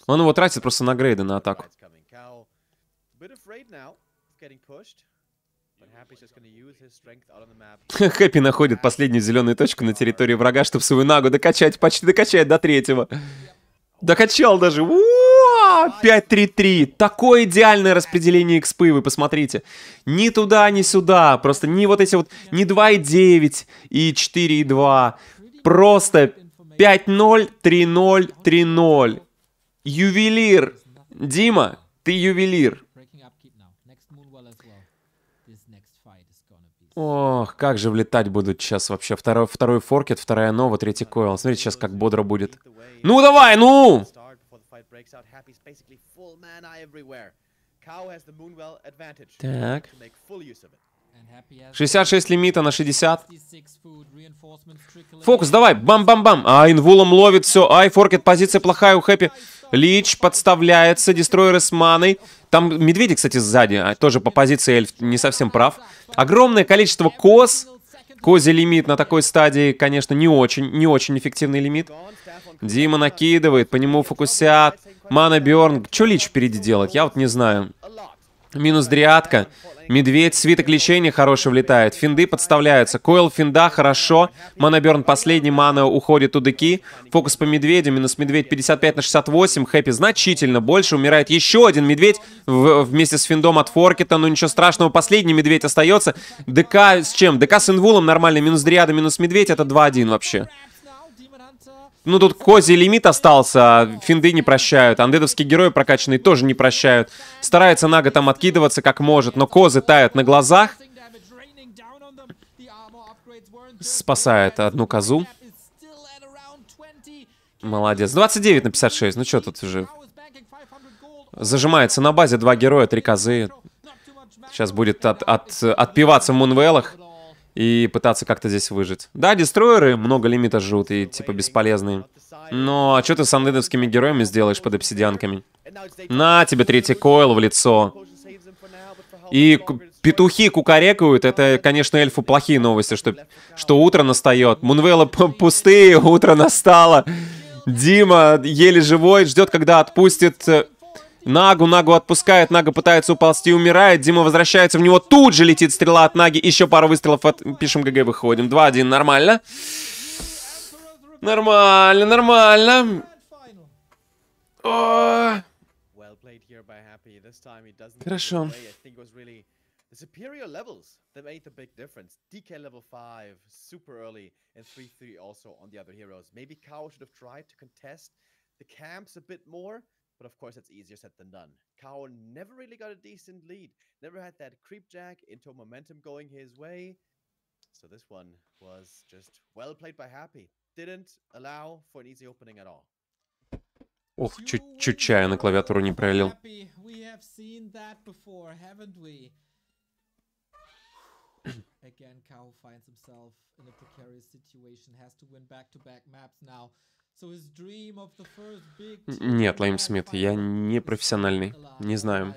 [SPEAKER 1] Он его тратит просто на грейды, на атаку. Хэппи находит последнюю зеленую точку на территории врага, чтобы свою нагу докачать, почти докачает до третьего. Докачал даже. 5-3-3. Такое идеальное распределение экспы, вы посмотрите. Ни туда, ни сюда. Просто не вот эти вот, не 2,9 и 4,2. Просто 5-0, 3-0, 3-0. Ювелир. Дима, ты ювелир. Ох, как же влетать будут сейчас вообще. Второй, второй форкет, вторая нова, третий койл. Смотрите, сейчас как бодро будет. Ну давай, ну!
[SPEAKER 3] Так. Шестьдесят шесть лимита на 60.
[SPEAKER 1] Фокус, давай, бам-бам-бам. А, инвулом ловит, все. Ай, форкет, позиция плохая у Хэппи. Лич подставляется, дестройеры с маной. Там медведи, кстати, сзади, а, тоже по позиции эльф не совсем прав. Огромное количество коз. Козий лимит на такой стадии, конечно, не очень, не очень эффективный лимит. Дима накидывает, по нему фокусят. Мана Бёрн. чё Лич впереди делать? Я вот не знаю. Минус дриадка. Медведь, свиток лечения хороший влетает. Финды подставляются. Койл финда, хорошо. Манаберн последний, мана уходит у деки. Фокус по медведю, минус медведь 55 на 68. Хэппи значительно больше. Умирает еще один медведь в, вместе с финдом от Форкета. но ну, ничего страшного, последний медведь остается. ДК с чем? ДК с инвулом нормально. Минус дриада, минус медведь, это 2-1 вообще. Ну, тут Кози лимит остался, а финды не прощают, андедовские герои прокачанные тоже не прощают. Старается Нага там откидываться как может, но Козы тают на глазах. Спасает одну козу. Молодец. 29 на 56, ну что тут уже... Зажимается на базе два героя, три козы. Сейчас будет от, от, отпиваться в Мунвелах и пытаться как-то здесь выжить. Да, дестройеры много лимита жрут и типа бесполезные. Но а что ты с андедовскими героями сделаешь под обсидианками? На тебе третий койл в лицо. И петухи кукарекают, это, конечно, эльфу плохие новости, что, что утро настает. Мунвела пустые, утро настало. Дима еле живой, ждет, когда отпустит э, Нагу, Нагу отпускает, Нага пытается уползти, умирает. Дима возвращается в него, тут же летит стрела от Наги. Еще пару выстрелов от... Пишем ГГ, выходим. 2-1, нормально. Нормально, нормально.
[SPEAKER 3] Хорошо. superior levels that made the big difference. DK level 5, super early, and 3-3 also on the other heroes. Maybe Kao should have tried to contest the camps a bit more, but of course that's easier said than done. Cow never really got a decent lead, never had that creep jack into momentum going his way. So this one was just well played by Happy. Didn't allow for an easy opening at all.
[SPEAKER 1] Ох, чуть-чуть чая на клавиатуру не пролил. We have seen that before, haven't we?
[SPEAKER 2] Again, Cow finds himself in a precarious situation, has to win back-to-back -back maps now. Нет,
[SPEAKER 1] Лайм Смит, я не профессиональный. Не знаю.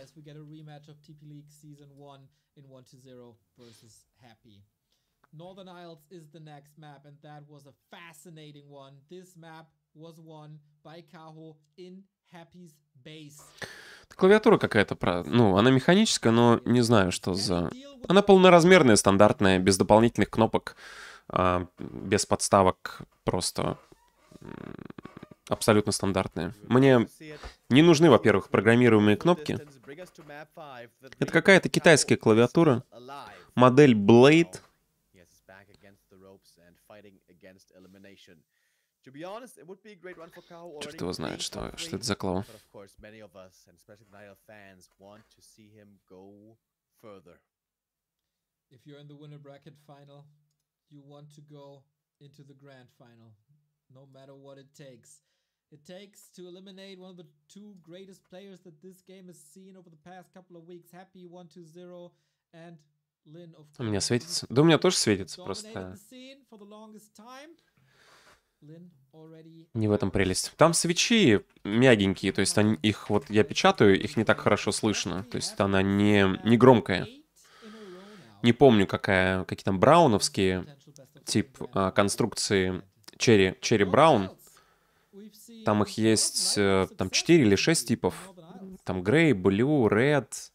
[SPEAKER 2] Northern Isles is the next map, and that was a fascinating one. This map was won by Kaho in Happy's base.
[SPEAKER 1] Клавиатура какая-то, ну, она механическая, но не знаю, что за... Она полноразмерная, стандартная, без дополнительных кнопок, а, без подставок, просто абсолютно стандартные. Мне не нужны, во-первых, программируемые кнопки. Это какая-то китайская клавиатура, модель Blade.
[SPEAKER 3] Черт его знает, что, что это за клава.
[SPEAKER 2] If you're in the winner bracket no matter what it takes. It takes to eliminate one of the two greatest players that this game has seen over the past couple of weeks. Happy 1-2-0 and Lin, of course. У меня светится. Да у меня тоже светится, просто...
[SPEAKER 1] Не в этом прелесть. Там свечи мягенькие, то есть они, их вот я печатаю, их не так хорошо слышно. То есть она не, не громкая. Не помню, какая, какие там брауновские тип а, конструкции Черри, Черри Браун. Там их есть э, там 4 или 6 типов. Там Грей, Блю, Ред.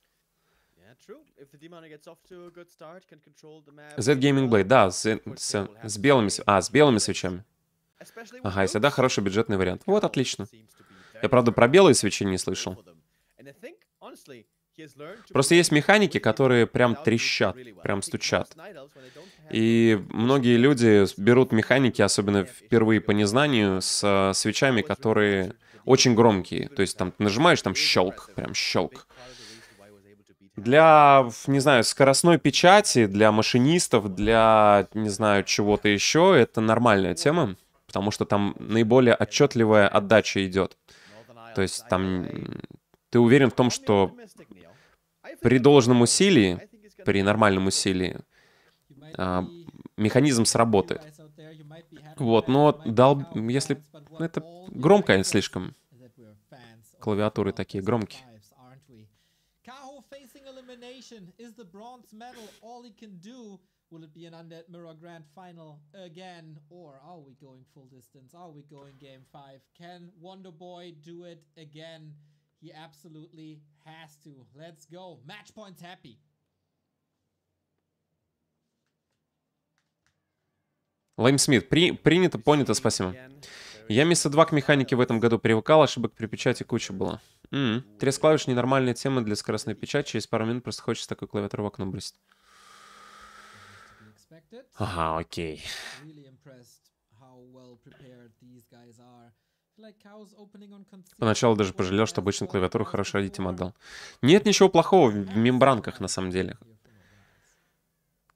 [SPEAKER 1] Z Gaming Blade, да, с, с, с белыми, а, с белыми свечами. Ага, и да, хороший бюджетный вариант. Вот, отлично. Я, правда, про белые свечи не слышал. Просто есть механики, которые прям трещат, прям стучат. И многие люди берут механики, особенно впервые по незнанию, с свечами, которые очень громкие. То есть там нажимаешь, там щелк, прям щелк. Для, не знаю, скоростной печати, для машинистов, для, не знаю, чего-то еще, это нормальная тема, потому что там наиболее отчетливая отдача идет. То есть там ты уверен в том, что при должном усилии, при нормальном усилии, а, механизм сработает. Вот, но дал, если... Это громко, слишком. Клавиатуры такие громкие.
[SPEAKER 2] Will it be an Undead Mirror Grand Final again? Or are we going full distance? Are we going Game 5? Can Wonder Boy do it again? He absolutely has to. Let's go. Match points happy.
[SPEAKER 1] Лэйм Смит. При... Принято, понято, спасибо. Я вместо два к механике в этом году привыкал, ошибок при печати куча было. М -м. Треск клавиш ненормальная тема для скоростной печати, через пару минут просто хочется такой клавиатуру в окно бросить. Ага, окей. Поначалу даже пожалел, что обычную клавиатуру хорошо родителям отдал. Нет ничего плохого в мембранках, на самом деле.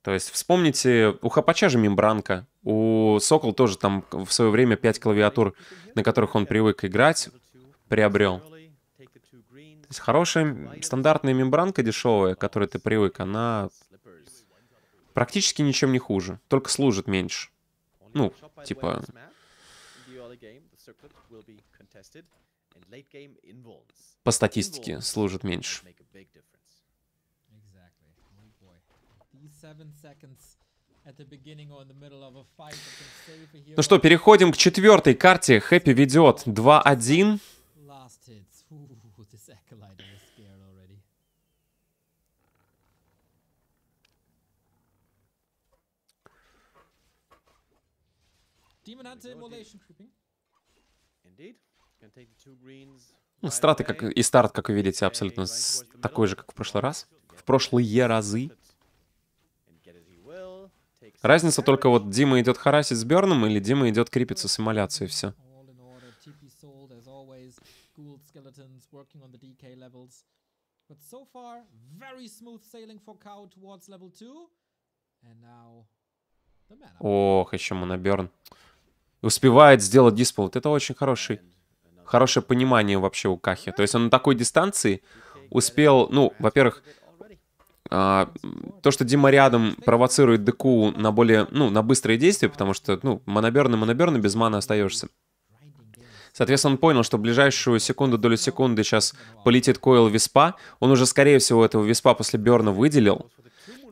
[SPEAKER 1] То есть вспомните, у Хапача же мембранка, у Сокол тоже там в свое время 5 клавиатур, на которых он привык играть, приобрел. То есть хорошая стандартная мембранка дешевая, к которой ты привык, она практически ничем не хуже, только служит меньше. Ну, типа,
[SPEAKER 2] по статистике служит меньше. Oh,
[SPEAKER 1] ну что, переходим к четвертой карте. Хэппи ведет 2-1.
[SPEAKER 2] Ну,
[SPEAKER 1] ну, страты как, и старт, как вы видите, абсолютно такой же, как в прошлый раз. В прошлые разы. Разница только вот Дима идет харасить с Берном, или Дима идет крепиться с эмуляцией, все.
[SPEAKER 2] But so far, very smooth sailing for Cow towards level 2. And now...
[SPEAKER 1] Ох, еще моноберн. Успевает сделать диспол. Вот это очень хороший хорошее понимание вообще у Кахи. То есть он на такой дистанции успел, ну, во-первых, а, то, что Дима рядом провоцирует ДК на более, ну, на быстрое действие, потому что, ну, моноберны, моноберны, без мана остаешься. Соответственно, он понял, что в ближайшую секунду, долю секунды сейчас полетит койл виспа. Он уже, скорее всего, этого виспа после Берна выделил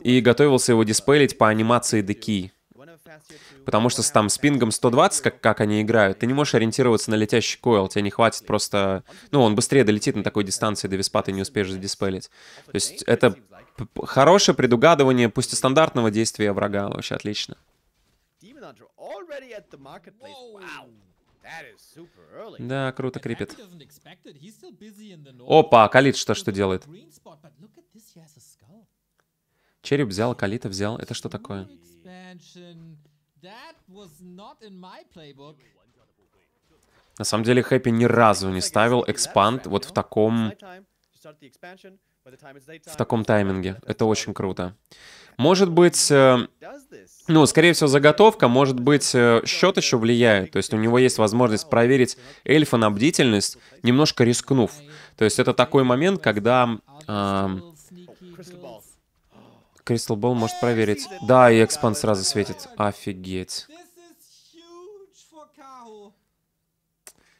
[SPEAKER 1] и готовился его диспелить по анимации деки. Потому что с, там с пингом 120, как, как они играют, ты не можешь ориентироваться на летящий койл, тебе не хватит просто... Ну, он быстрее долетит на такой дистанции до виспа, ты не успеешь задиспелить. То есть это хорошее предугадывание, пусть и стандартного действия врага, вообще отлично. Да, круто крипит. Опа, а Калит что что делает? Череп взял, Калита взял. Это что такое? На самом деле, Хэппи ни разу не ставил экспанд вот в таком... В таком тайминге. Это очень круто. Может быть, э, ну, скорее всего, заготовка, может быть, э, счет еще влияет. То есть у него есть возможность проверить эльфа на бдительность, немножко рискнув. То есть это такой момент, когда... Кристал Болл может проверить. Да, и экспанд сразу светит. Офигеть.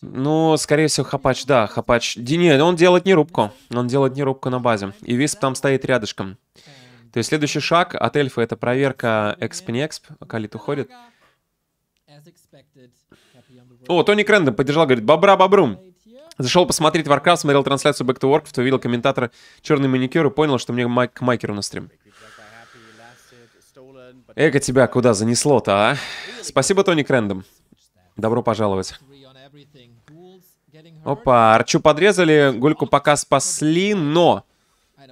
[SPEAKER 1] Ну, скорее всего, Хапач, да, Хапач. Дине, он делает не рубку. Он делает не рубку на базе. И Висп там стоит рядышком. То есть следующий шаг от эльфа — это проверка эксп не эксп. Калит уходит. О, Тони Крэндом поддержал, говорит, бобра-бобрум. Зашел посмотреть Warcraft, смотрел трансляцию Back to то видел комментатора черный маникюр и понял, что мне май к Майкеру на стрим. Эго тебя куда занесло-то, а? Спасибо, Тони Крэндом. Добро пожаловать. Опа, Арчу подрезали, Гульку пока спасли, но...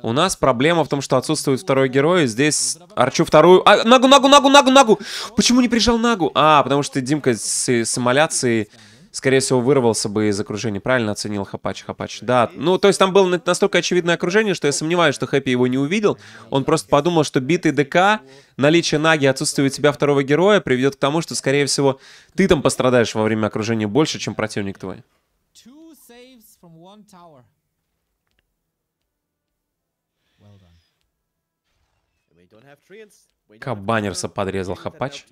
[SPEAKER 1] У нас проблема в том, что отсутствует второй герой. Здесь арчу вторую... А, нагу, нагу, нагу, нагу, нагу! Почему не прижал нагу? А, потому что Димка с, с эмоляцией скорее всего, вырвался бы из окружения. Правильно оценил Хапач Хапач. Да, ну, то есть там было настолько очевидное окружение, что я сомневаюсь, что Хэппи его не увидел. Он просто подумал, что битый ДК, наличие Наги, отсутствие у тебя второго героя приведет к тому, что, скорее всего, ты там пострадаешь во время окружения больше, чем противник твой.
[SPEAKER 2] Кабанерса подрезал Хапач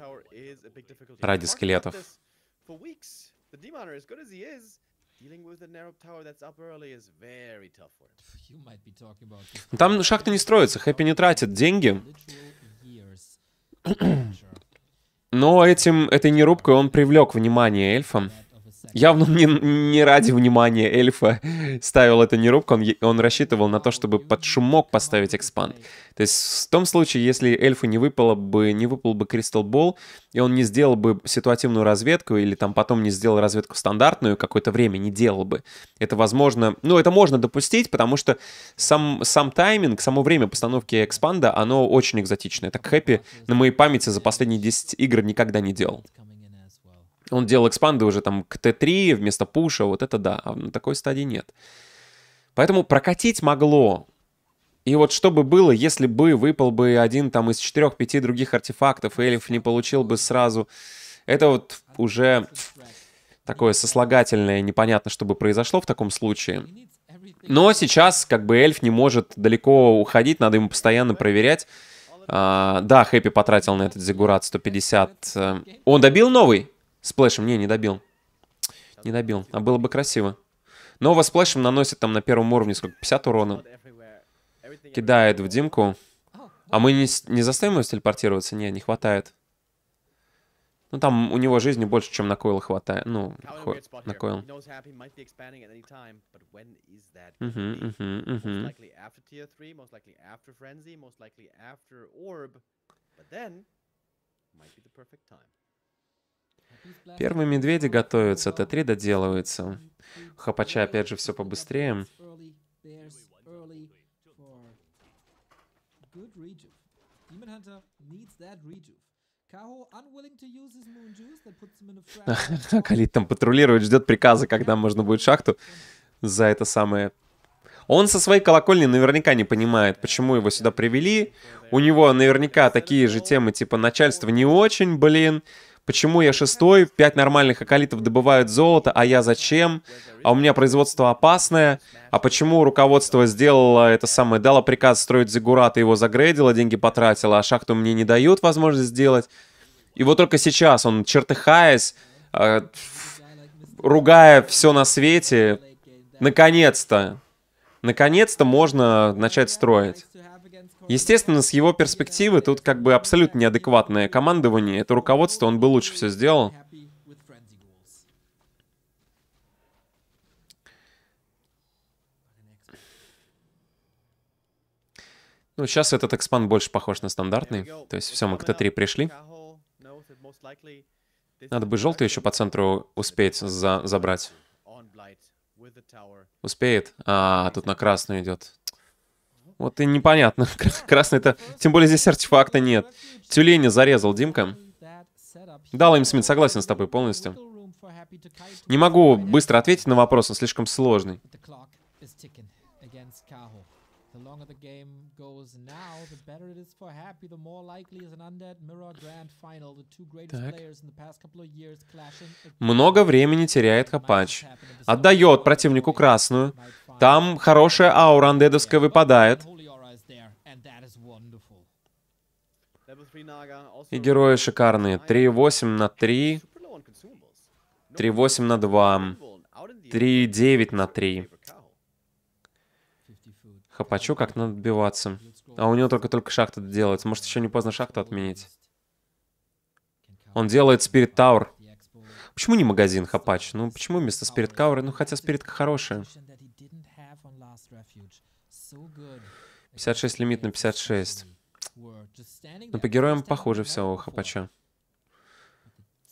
[SPEAKER 3] ради скелетов the Demon Hunter, as good as he is, dealing with the narrow tower that's up early is very
[SPEAKER 1] tough for him. You might be talking about... Там шахты не строятся, Хэппи не тратит деньги. Но этим, этой нерубкой он привлек внимание эльфа явно не, не ради внимания эльфа ставил эту нерубку, он, он рассчитывал на то, чтобы под шумок поставить экспанд. То есть в том случае, если эльфу не выпало бы, не выпал бы Кристал Болл, и он не сделал бы ситуативную разведку, или там потом не сделал разведку стандартную, какое-то время не делал бы. Это возможно, ну это можно допустить, потому что сам, сам тайминг, само время постановки экспанда, оно очень экзотичное. Так Хэппи на моей памяти за последние 10 игр никогда не делал. Он делал экспанды уже там к Т3 вместо пуша, вот это да, а на такой стадии нет. Поэтому прокатить могло. И вот что бы было, если бы выпал бы один там из четырех пяти других артефактов, и Эльф не получил бы сразу. Это вот уже такое сослагательное, непонятно, что бы произошло в таком случае. Но сейчас как бы эльф не может далеко уходить, надо ему постоянно проверять. А, да, Хэппи потратил на этот зигурат 150. Э, он добил новый? Сплэшем, не, не добил. Не добил. А было бы красиво. Нова сплэшем наносит там на первом уровне сколько? 50 урона. Кидает в Димку. А мы не, не заставим его телепортироваться? Не, не хватает. Ну, там у него жизни больше, чем на Койла хватает. Ну, хо... на Койл.
[SPEAKER 3] Угу, угу, угу.
[SPEAKER 1] Первые медведи готовятся, Т3 доделывается. Хапача опять же все побыстрее. Калит там патрулирует, ждет приказы, когда можно будет шахту за это самое. Он со своей колокольни наверняка не понимает, почему его сюда привели. У него наверняка такие же темы, типа начальство не очень, блин. Почему я шестой? Пять нормальных околитов добывают золото, а я зачем? А у меня производство опасное. А почему руководство сделало это самое, дало приказ строить Зигурат и его загрейдило, деньги потратило, а шахту мне не дают возможность сделать? И вот только сейчас он, чертыхаясь, э, ругая все на свете, наконец-то, наконец-то можно начать строить. Естественно, с его перспективы тут как бы абсолютно неадекватное командование. Это руководство он бы лучше все сделал. Ну, сейчас этот экспан больше похож на стандартный. То есть все, мы к Т3 пришли. Надо бы желтый еще по центру успеть за забрать. Успеет? А, тут на красную идет. Вот и непонятно. Красный это... Тем более здесь артефакта нет. Тюленя зарезал Димка. Да, Лэм Смит, согласен с тобой полностью. Не могу быстро ответить на вопрос, он слишком сложный
[SPEAKER 2] longer the game goes now, the better it is for Happy, the more likely is an undead mirror grand final. The two greatest так. players in the past couple of years
[SPEAKER 1] clashing. Много времени теряет Копач. Отдает противнику красную. Там хорошая аура андедовская выпадает. И герои шикарные. 3.8 на 3. 3.8 на 2. 3.9 на 3. Хапачу, как надо отбиваться. А у него только-только шахта делается. Может, еще не поздно шахту отменить. Он делает спирит тауэр. Почему не магазин Хапач? Ну, почему вместо спирит каура? Ну, хотя спиритка хорошая. 56 лимит на 56. Но по героям похоже все у Хапача.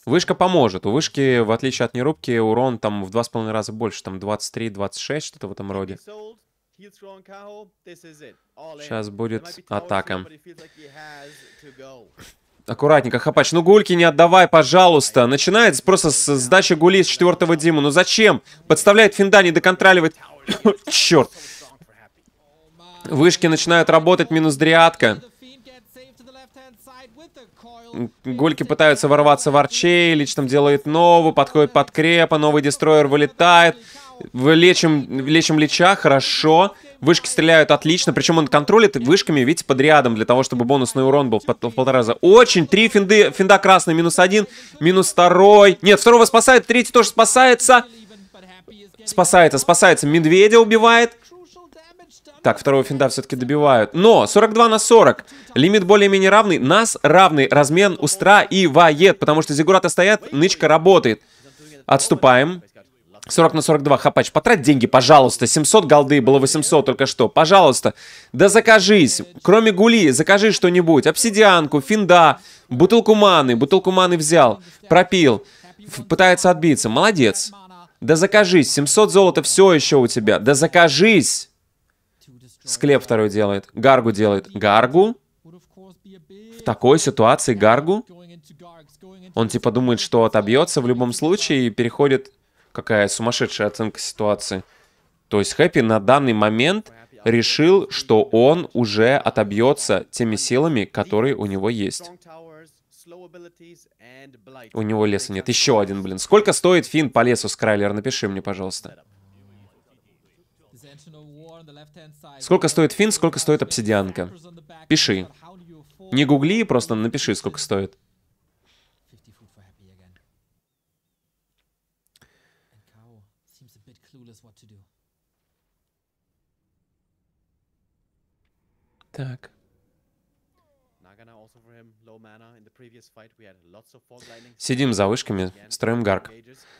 [SPEAKER 1] Вышка поможет. У вышки, в отличие от нерубки, урон там в 2,5 раза больше. Там 23-26, что-то в этом роде.
[SPEAKER 3] Сейчас будет атака.
[SPEAKER 1] Аккуратненько, Хапач. Ну, гульки не отдавай, пожалуйста. Начинает просто с сдачи гули с четвертого Диму. Ну зачем? Подставляет финда, не доконтроливает. Черт. Вышки начинают работать, минус дриадка. Гульки пытаются ворваться в арчей, лично там делает новую, подходит под крепа, новый дестройер вылетает лечим, лечим леча хорошо. Вышки стреляют отлично, причем он контролит вышками, видите, под рядом, для того, чтобы бонусный урон был в полтора раза. Очень, три финды, финда красный, минус один, минус второй. Нет, второго спасает, третий тоже спасается. Спасается, спасается, медведя убивает. Так, второго финда все-таки добивают. Но 42 на 40. Лимит более-менее равный. Нас равный размен устраивает, потому что зигураты стоят, нычка работает. Отступаем. 40 на 42, Хапач, потрать деньги, пожалуйста. 700 голды, было 800 только что. Пожалуйста, да закажись. Кроме гули, закажи что-нибудь. Обсидианку, финда, бутылку маны. Бутылку маны взял, пропил. Пытается отбиться. Молодец. Да закажись. 700 золота все еще у тебя. Да закажись. Склеп второй делает. Гаргу делает. Гаргу? В такой ситуации Гаргу? Он типа думает, что отобьется в любом случае и переходит какая сумасшедшая оценка ситуации. То есть Хэппи на данный момент решил, что он уже отобьется теми силами, которые у него есть. У него леса нет. Еще один, блин. Сколько стоит фин по лесу, Скрайлер? Напиши мне, пожалуйста. Сколько стоит фин, сколько стоит обсидианка? Пиши. Не гугли, просто напиши, сколько стоит.
[SPEAKER 2] Seems a bit clueless what to do.
[SPEAKER 1] Tak.
[SPEAKER 3] Nagana also for him, low mana. Так.
[SPEAKER 1] Сидим за вышками, строим гарк.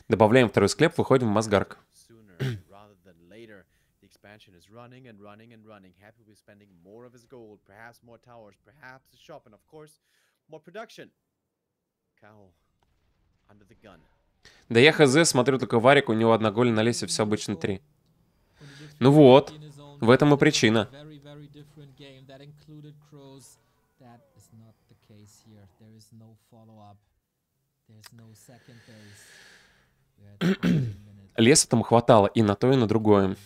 [SPEAKER 1] Добавляем второй склеп, выходим в Мазгарк.
[SPEAKER 3] The expansion is running and running and running. Happy with spending more of his gold, perhaps more towers, perhaps a shop, and of course, more production. Cow under
[SPEAKER 1] the gun. Да я хз, смотрю только Варик, у него одна голь на лесе, все обычно три. Ну вот, в этом и причина. Леса там хватало и на то, и на другое.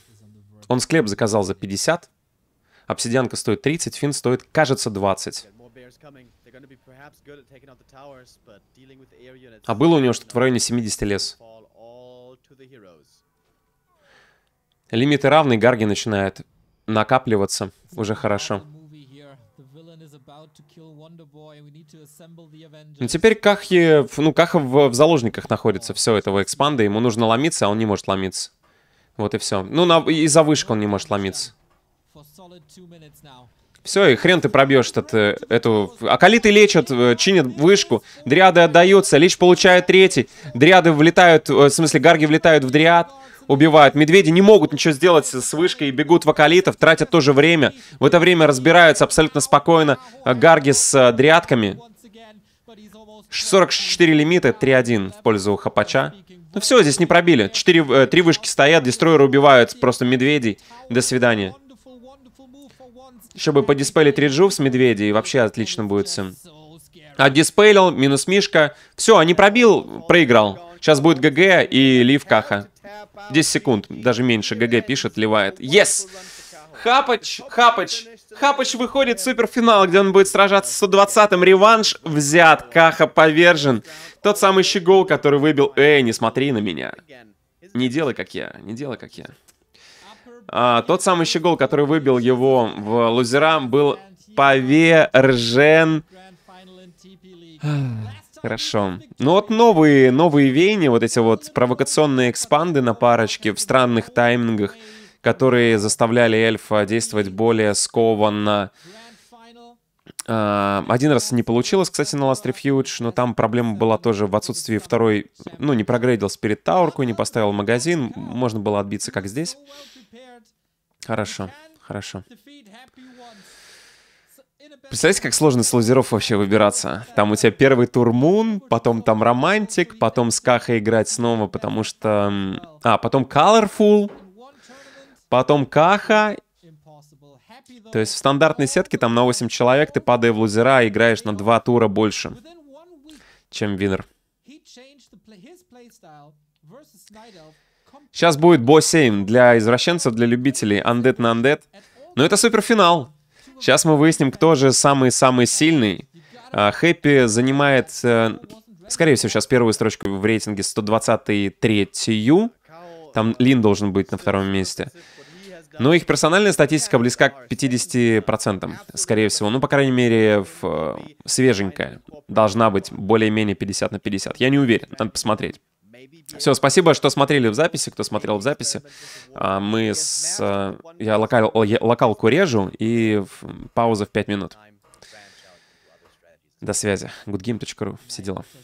[SPEAKER 1] Он склеп заказал за 50, обсидианка стоит 30, фин стоит, кажется, 20.
[SPEAKER 3] А было у него что-то
[SPEAKER 1] в районе 70 лес. Лимиты равны, Гарги начинают накапливаться. Уже хорошо. Но ну, теперь Кахи, ну, Каха в, в заложниках находится все этого экспанда. Ему нужно ломиться, а он не может ломиться. Вот и все. Ну, на, и за вышку он не может ломиться. Все, и хрен ты пробьешь этот, э, эту... Акалиты лечат, э, чинят вышку, дриады отдаются, лич получает третий, дриады влетают, э, в смысле, гарги влетают в дриад, убивают. Медведи не могут ничего сделать с вышкой и бегут в акалитов, тратят тоже время. В это время разбираются абсолютно спокойно гарги с дрядками, 44 лимита, 3-1 в пользу Хапача. Ну все, здесь не пробили. 4, э, 3 вышки стоят, дестройеры убивают просто медведей. До свидания. Чтобы подиспелить реджу с и вообще отлично будет всем. Отдиспейлил, а минус Мишка. Все, а не пробил, проиграл. Сейчас будет ГГ и лив Каха. 10 секунд, даже меньше. ГГ пишет, ливает. Yes! Хапач, Хапач, Хапач выходит в суперфинал, где он будет сражаться с 120-м. Реванш взят, Каха повержен. Тот самый щегол, который выбил... Эй, не смотри на меня. Не делай, как я, не делай, как я. А, тот самый щегол, который выбил его в лузера, был повержен... Хорошо. Ну вот новые, новые веяния, вот эти вот провокационные экспанды на парочке в странных таймингах, которые заставляли эльфа действовать более скованно. А, один раз не получилось, кстати, на Last Refuge, но там проблема была тоже в отсутствии второй... Ну, не прогрейдил перед Таурку, не поставил магазин, можно было отбиться, как здесь. Хорошо, хорошо. Представляете, как сложно с Лузеров вообще выбираться? Там у тебя первый тур Мун, потом там Романтик, потом с Каха играть снова, потому что... А, потом Colorful, потом Каха. То есть в стандартной сетке там на 8 человек ты, падаешь в лузера, и играешь на 2 тура больше, чем Винер. Сейчас будет бо 7 для извращенцев, для любителей Undead на Undead. Но это суперфинал. Сейчас мы выясним, кто же самый-самый сильный. А, Хэппи занимает, э, скорее всего, сейчас первую строчку в рейтинге 123-ю. Там Лин должен быть на втором месте. Но их персональная статистика близка к 50%, скорее всего. Ну, по крайней мере, в, э, свеженькая. Должна быть более-менее 50 на 50. Я не уверен, надо посмотреть. Все, спасибо, что смотрели в записи, кто смотрел в записи. А, мы с... Э, я локал, локалку режу, и пауза в 5 минут. До связи. goodgame.ru. Все дела.